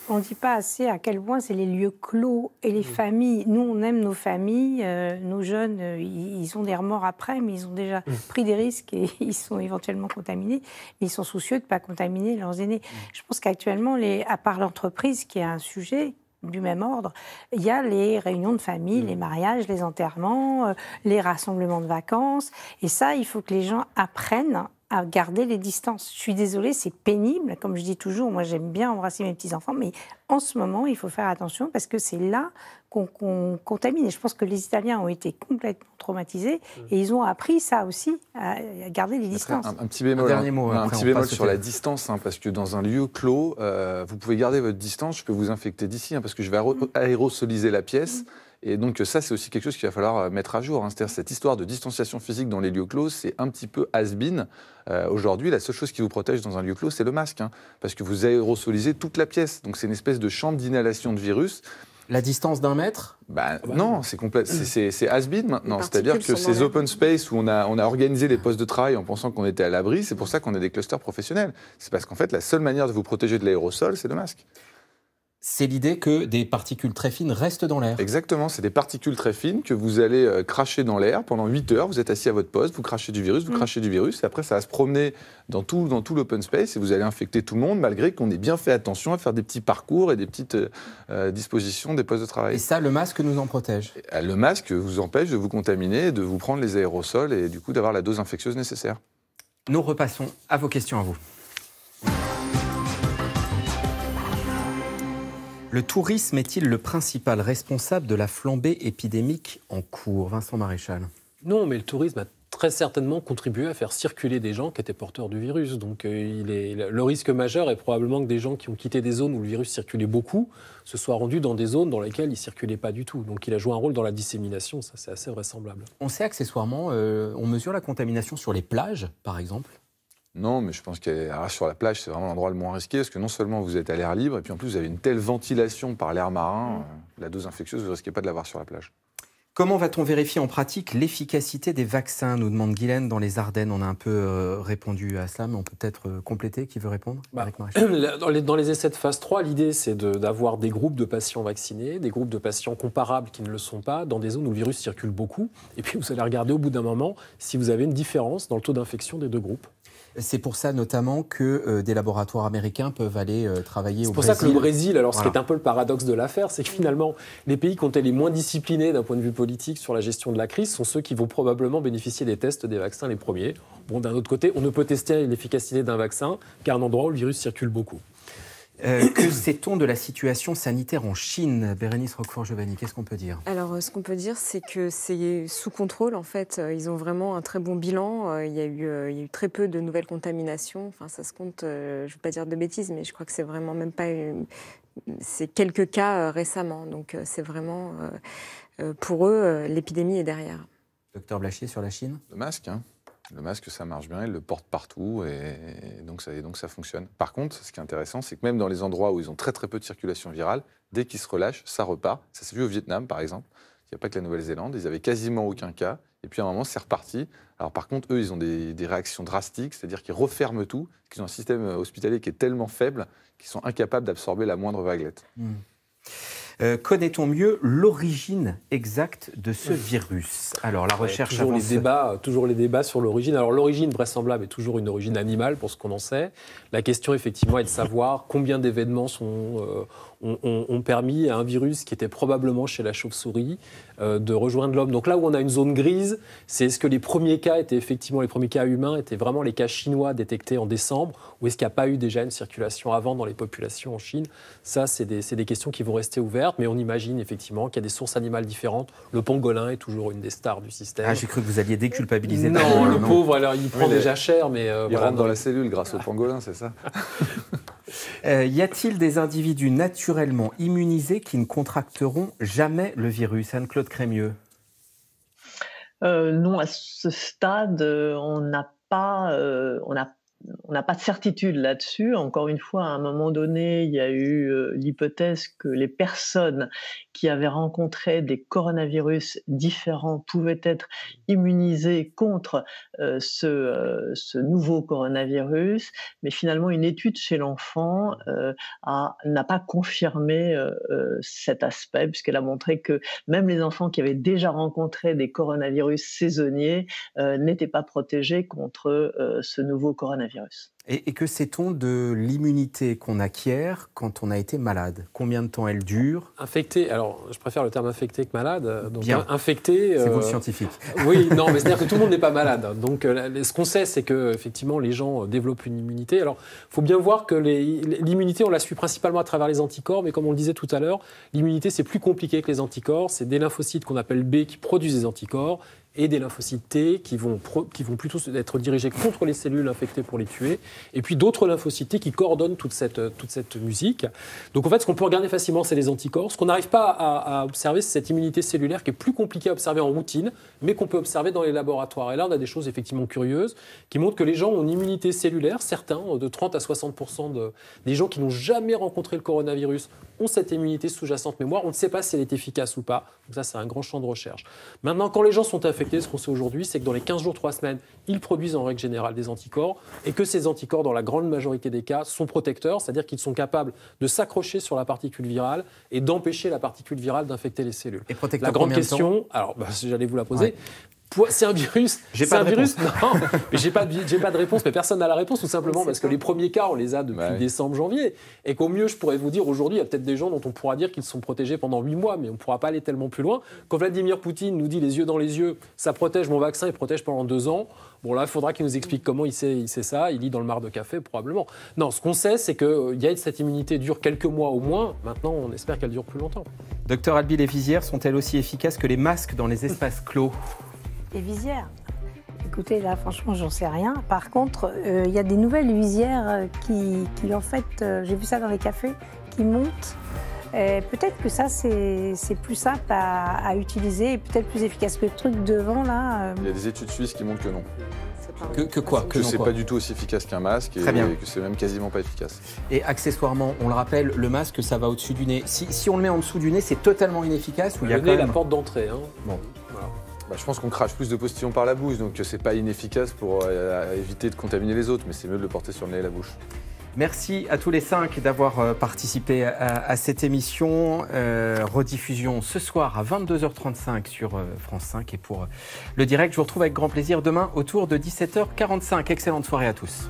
On dit pas assez à quel point c'est les lieux clos et les mmh. familles. Nous, on aime nos familles, euh, nos jeunes, euh, ils ont des remords après, mais ils ont déjà mmh. pris des risques et ils sont éventuellement contaminés. Mais ils sont soucieux de ne pas contaminer leurs aînés. Mmh. Je pense qu'actuellement, à part l'entreprise, qui est un sujet du même ordre, il y a les réunions de famille, les mm. mariages, les enterrements, euh, les rassemblements de vacances. Et ça, il faut que les gens apprennent à garder les distances. Je suis désolée, c'est pénible. Comme je dis toujours, moi j'aime bien embrasser mes petits-enfants, mais en ce moment, il faut faire attention parce que c'est là qu'on contamine. Et je pense que les Italiens ont été complètement traumatisés mmh. et ils ont appris ça aussi, à, garder les distances. un, petit bémol, dernier mot, hein. un, petit sur la distance, hein, parce que dans un lieu clos, euh, vous pouvez garder votre distance, je peux vous infecter d'ici, hein, parce que je vais mmh. aérosoliser la pièce. Mmh. Et donc ça, c'est aussi quelque chose qu'il va falloir euh, mettre à jour. Hein. C'est-à-dire cette histoire de distanciation physique dans les lieux clos, c'est un petit peu has-been. Euh, aujourd'hui, la seule chose qui vous protège dans un lieu clos, c'est le masque, hein, parce que vous aérosolisez toute la pièce. Donc c'est une espèce de chambre d'inhalation de virus. La distance d'un mètre bah, ah bah, Non, c'est complet. C'est has-been maintenant. C'est-à-dire que ces open space où on a, on a organisé les postes de travail en pensant qu'on était à l'abri, c'est pour ça qu'on a des clusters professionnels. C'est parce qu'en fait, la seule manière de vous protéger de l'aérosol, c'est le masque c'est l'idée que des particules très fines restent dans l'air. Exactement, c'est des particules très fines que vous allez euh, cracher dans l'air pendant 8 heures, vous êtes assis à votre poste, vous crachez du virus, vous mm. crachez du virus, et après ça va se promener dans tout, l'open space et vous allez infecter tout le monde malgré qu'on ait bien fait attention à faire des petits parcours et des petites euh, euh, dispositions des postes de travail. Et ça, le masque nous en protège Le masque vous empêche de vous contaminer, de vous prendre les aérosols et du coup d'avoir la dose infectieuse nécessaire. Nous repassons à vos questions à vous. Le tourisme est-il le principal responsable de la flambée épidémique en cours Vincent Maréchal. Non, mais le tourisme a très certainement contribué à faire circuler des gens qui étaient porteurs du virus. Donc euh, le risque majeur est probablement que des gens qui ont quitté des zones où le virus circulait beaucoup se soient rendus dans des zones dans lesquelles il ne circulait pas du tout. Donc il a joué un rôle dans la dissémination, ça c'est assez vraisemblable. On sait accessoirement, euh, on mesure la contamination sur les plages par exemple non, mais je pense que sur la plage, c'est vraiment l'endroit le moins risqué, parce que non seulement vous êtes à l'air libre, et puis en plus vous avez une telle ventilation par l'air marin, mm. euh, la dose infectieuse, vous ne risquez pas de l'avoir sur la plage. Comment va-t-on vérifier en pratique l'efficacité des vaccins nous demande Guylaine dans les Ardennes. On a un peu euh, répondu à cela, mais on peut peut-être euh, compléter. Qui veut répondre bah, dans, les, essais de phase 3, l'idée c'est d'avoir des groupes de patients vaccinés, des groupes de patients comparables qui ne le sont pas, dans des zones où le virus circule beaucoup. Et puis vous allez regarder au bout d'un moment si vous avez une différence dans le taux d'infection des deux groupes. C'est pour ça notamment que euh, des laboratoires américains peuvent aller euh, travailler au Brésil. C'est pour ça que le Brésil, alors ce qui est un peu le paradoxe de l'affaire, c'est que finalement, les pays qui ont été les moins disciplinés d'un point de vue politique sur la gestion de la crise sont ceux qui vont probablement bénéficier des tests des vaccins les premiers. Bon, d'un autre côté, on ne peut tester l'efficacité d'un vaccin qu'à un endroit où le virus circule beaucoup. Euh, que sait-on de la situation sanitaire en Chine, Bérénice Roquefort-Giovanni Qu'est-ce qu'on peut dire Alors, euh, ce qu'on peut dire, c'est que c'est sous contrôle, en fait. Euh, ils ont vraiment un très bon bilan. Il y a eu, eu très peu de nouvelles contaminations. Enfin, ça se compte, je ne veux pas dire de bêtises, mais je crois que c'est vraiment même pas... C'est quelques cas récemment. Donc, c'est vraiment... pour eux, l'épidémie est derrière. Docteur Blachier sur la Chine Le masque, hein le masque, ça marche bien, ils le portent partout et, donc, ça, fonctionne. Par contre, ce qui est intéressant, c'est que même dans les endroits où ils ont très très peu de circulation virale, dès qu'ils se relâchent, ça repart. Ça s'est vu au Vietnam, par exemple. Il n'y a pas que la Nouvelle-Zélande, ils avaient quasiment aucun cas. Et puis à un moment, c'est reparti. Alors par contre, eux, ils ont des, réactions drastiques, c'est-à-dire qu'ils referment tout, qu'ils ont un système hospitalier qui est tellement faible qu'ils sont incapables d'absorber la moindre vaguelette. Mmh. Euh, connaît-on mieux l'origine exacte de ce virus Alors la recherche toujours les débats, euh, toujours les débats sur l'origine. Alors l'origine vraisemblable est toujours une origine animale pour ce qu'on en sait. La question effectivement est de savoir combien d'événements sont euh, ont, permis à un virus qui était probablement chez la chauve-souris euh, de rejoindre l'homme. Donc là où on a une zone grise, c'est est-ce que les premiers cas étaient effectivement les premiers cas humains étaient vraiment les cas chinois détectés en décembre ou est-ce qu'il n'y a pas eu déjà une circulation avant dans les populations en Chine Ça, c'est des, questions qui vont rester ouvertes, mais on imagine effectivement qu'il y a des sources animales différentes. Le pangolin est toujours une des stars du système. Ah, j'ai cru que vous alliez déculpabiliser. Non, le pauvre, alors il prend déjà cher, mais euh, il rentre dans la cellule grâce au pangolin, c'est ça euh, y a-t-il des individus naturellement immunisés qui ne contracteront jamais le virus Anne-Claude Crémieux euh, Non, à ce stade, euh, on n'a pas, on n'a pas de certitude là-dessus. Encore une fois, à un moment donné, il y a eu euh, l'hypothèse que les personnes qui avaient rencontré des coronavirus différents pouvaient être immunisées contre euh, ce, euh, ce, nouveau coronavirus, mais finalement, une étude chez l'enfant n'a pas confirmé cet aspect, puisqu'elle a montré que même les enfants qui avaient déjà rencontré des coronavirus saisonniers n'étaient pas protégés contre ce nouveau coronavirus. Et, que sait-on de l'immunité qu'on acquiert quand on a été malade Combien de temps elle dure Infecté, alors je préfère le terme infecté que malade. Donc, Bien. Euh, infecté. C'est euh, scientifique. Oui, non, mais c'est-à-dire que tout le monde n'est pas malade. Donc euh, ce qu'on sait, c'est que effectivement les gens euh, développent une immunité. Alors il faut bien voir que l'immunité, on la suit principalement à travers les anticorps, mais comme on le disait tout à l'heure, l'immunité, c'est plus compliqué que les anticorps. C'est des lymphocytes qu'on appelle B qui produisent des anticorps et des lymphocytes T qui vont, qui vont plutôt être dirigés contre les cellules infectées pour les tuer, et puis d'autres lymphocytes qui coordonnent toute cette, euh, toute cette musique. Donc en fait, ce qu'on peut regarder facilement, c'est les anticorps. Ce qu'on n'arrive pas à, observer, c'est cette immunité cellulaire qui est plus compliquée à observer en routine, mais qu'on peut observer dans les laboratoires. Et là, on a des choses effectivement curieuses qui montrent que les gens ont une immunité cellulaire, certains, de 30 à 60 des gens qui n'ont jamais rencontré le coronavirus ont cette immunité sous-jacente mémoire. On ne sait pas si elle est efficace ou pas. Donc ça, c'est un grand champ de recherche. Maintenant, quand les gens sont infectés, ce qu'on sait aujourd'hui, c'est que dans les 15 jours, 3 semaines, ils produisent en règle générale des anticorps et que ces anticorps, dans la grande majorité des cas, sont protecteurs, c'est-à-dire qu'ils sont capables de s'accrocher sur la particule virale et d'empêcher la particule virale d'infecter les cellules. la grande question, alors bah, j'allais vous la poser, c'est un virus. J'ai pas un de virus. Réponse. Non, j'ai pas, de, pas de réponse, mais personne n'a la réponse, tout simplement parce que les premiers cas, on les a depuis décembre, janvier. Et qu'au mieux, je pourrais vous dire aujourd'hui, il y a peut-être des gens dont on pourra dire qu'ils sont protégés pendant huit mois, mais on ne pourra pas aller tellement plus loin. Quand Vladimir Poutine nous dit les yeux dans les yeux, ça protège mon vaccin, et protège pendant deux ans, bon là, il faudra qu'il nous explique comment il sait, ça. Il lit dans le mar de café, probablement. Non, ce qu'on sait, c'est que euh, y cette immunité dure quelques mois au moins. Maintenant, on espère qu'elle dure plus longtemps. Docteur Albi, les visières sont-elles aussi efficaces que les masques dans les espaces clos les visières Écoutez, là, franchement, j'en sais rien. Par contre, euh, il y a des nouvelles visières euh, qui, en fait, euh, j'ai vu ça dans les cafés, qui montent. Peut-être que ça, c'est plus simple à, utiliser et peut-être plus efficace que le truc devant, là. Il y a des études suisses qui montrent que non. Que, quoi Que, c'est pas du tout aussi efficace qu'un masque et, bien. que c'est même quasiment pas efficace. Et accessoirement, on le rappelle, le masque, ça va au-dessus du nez. Si, on le met en dessous du nez, c'est totalement inefficace. Ou il y a la porte d'entrée. Hein. Bon. Bah, je pense qu'on crache plus de postillons par la bouche, donc c'est pas inefficace pour euh, éviter de contaminer les autres, mais c'est mieux de le porter sur le nez et la bouche. Merci à tous les cinq d'avoir euh, participé à, cette émission. Euh, rediffusion ce soir à 22h35 sur France 5. Et pour le direct, je vous retrouve avec grand plaisir demain autour de 17h45. Excellente soirée à tous.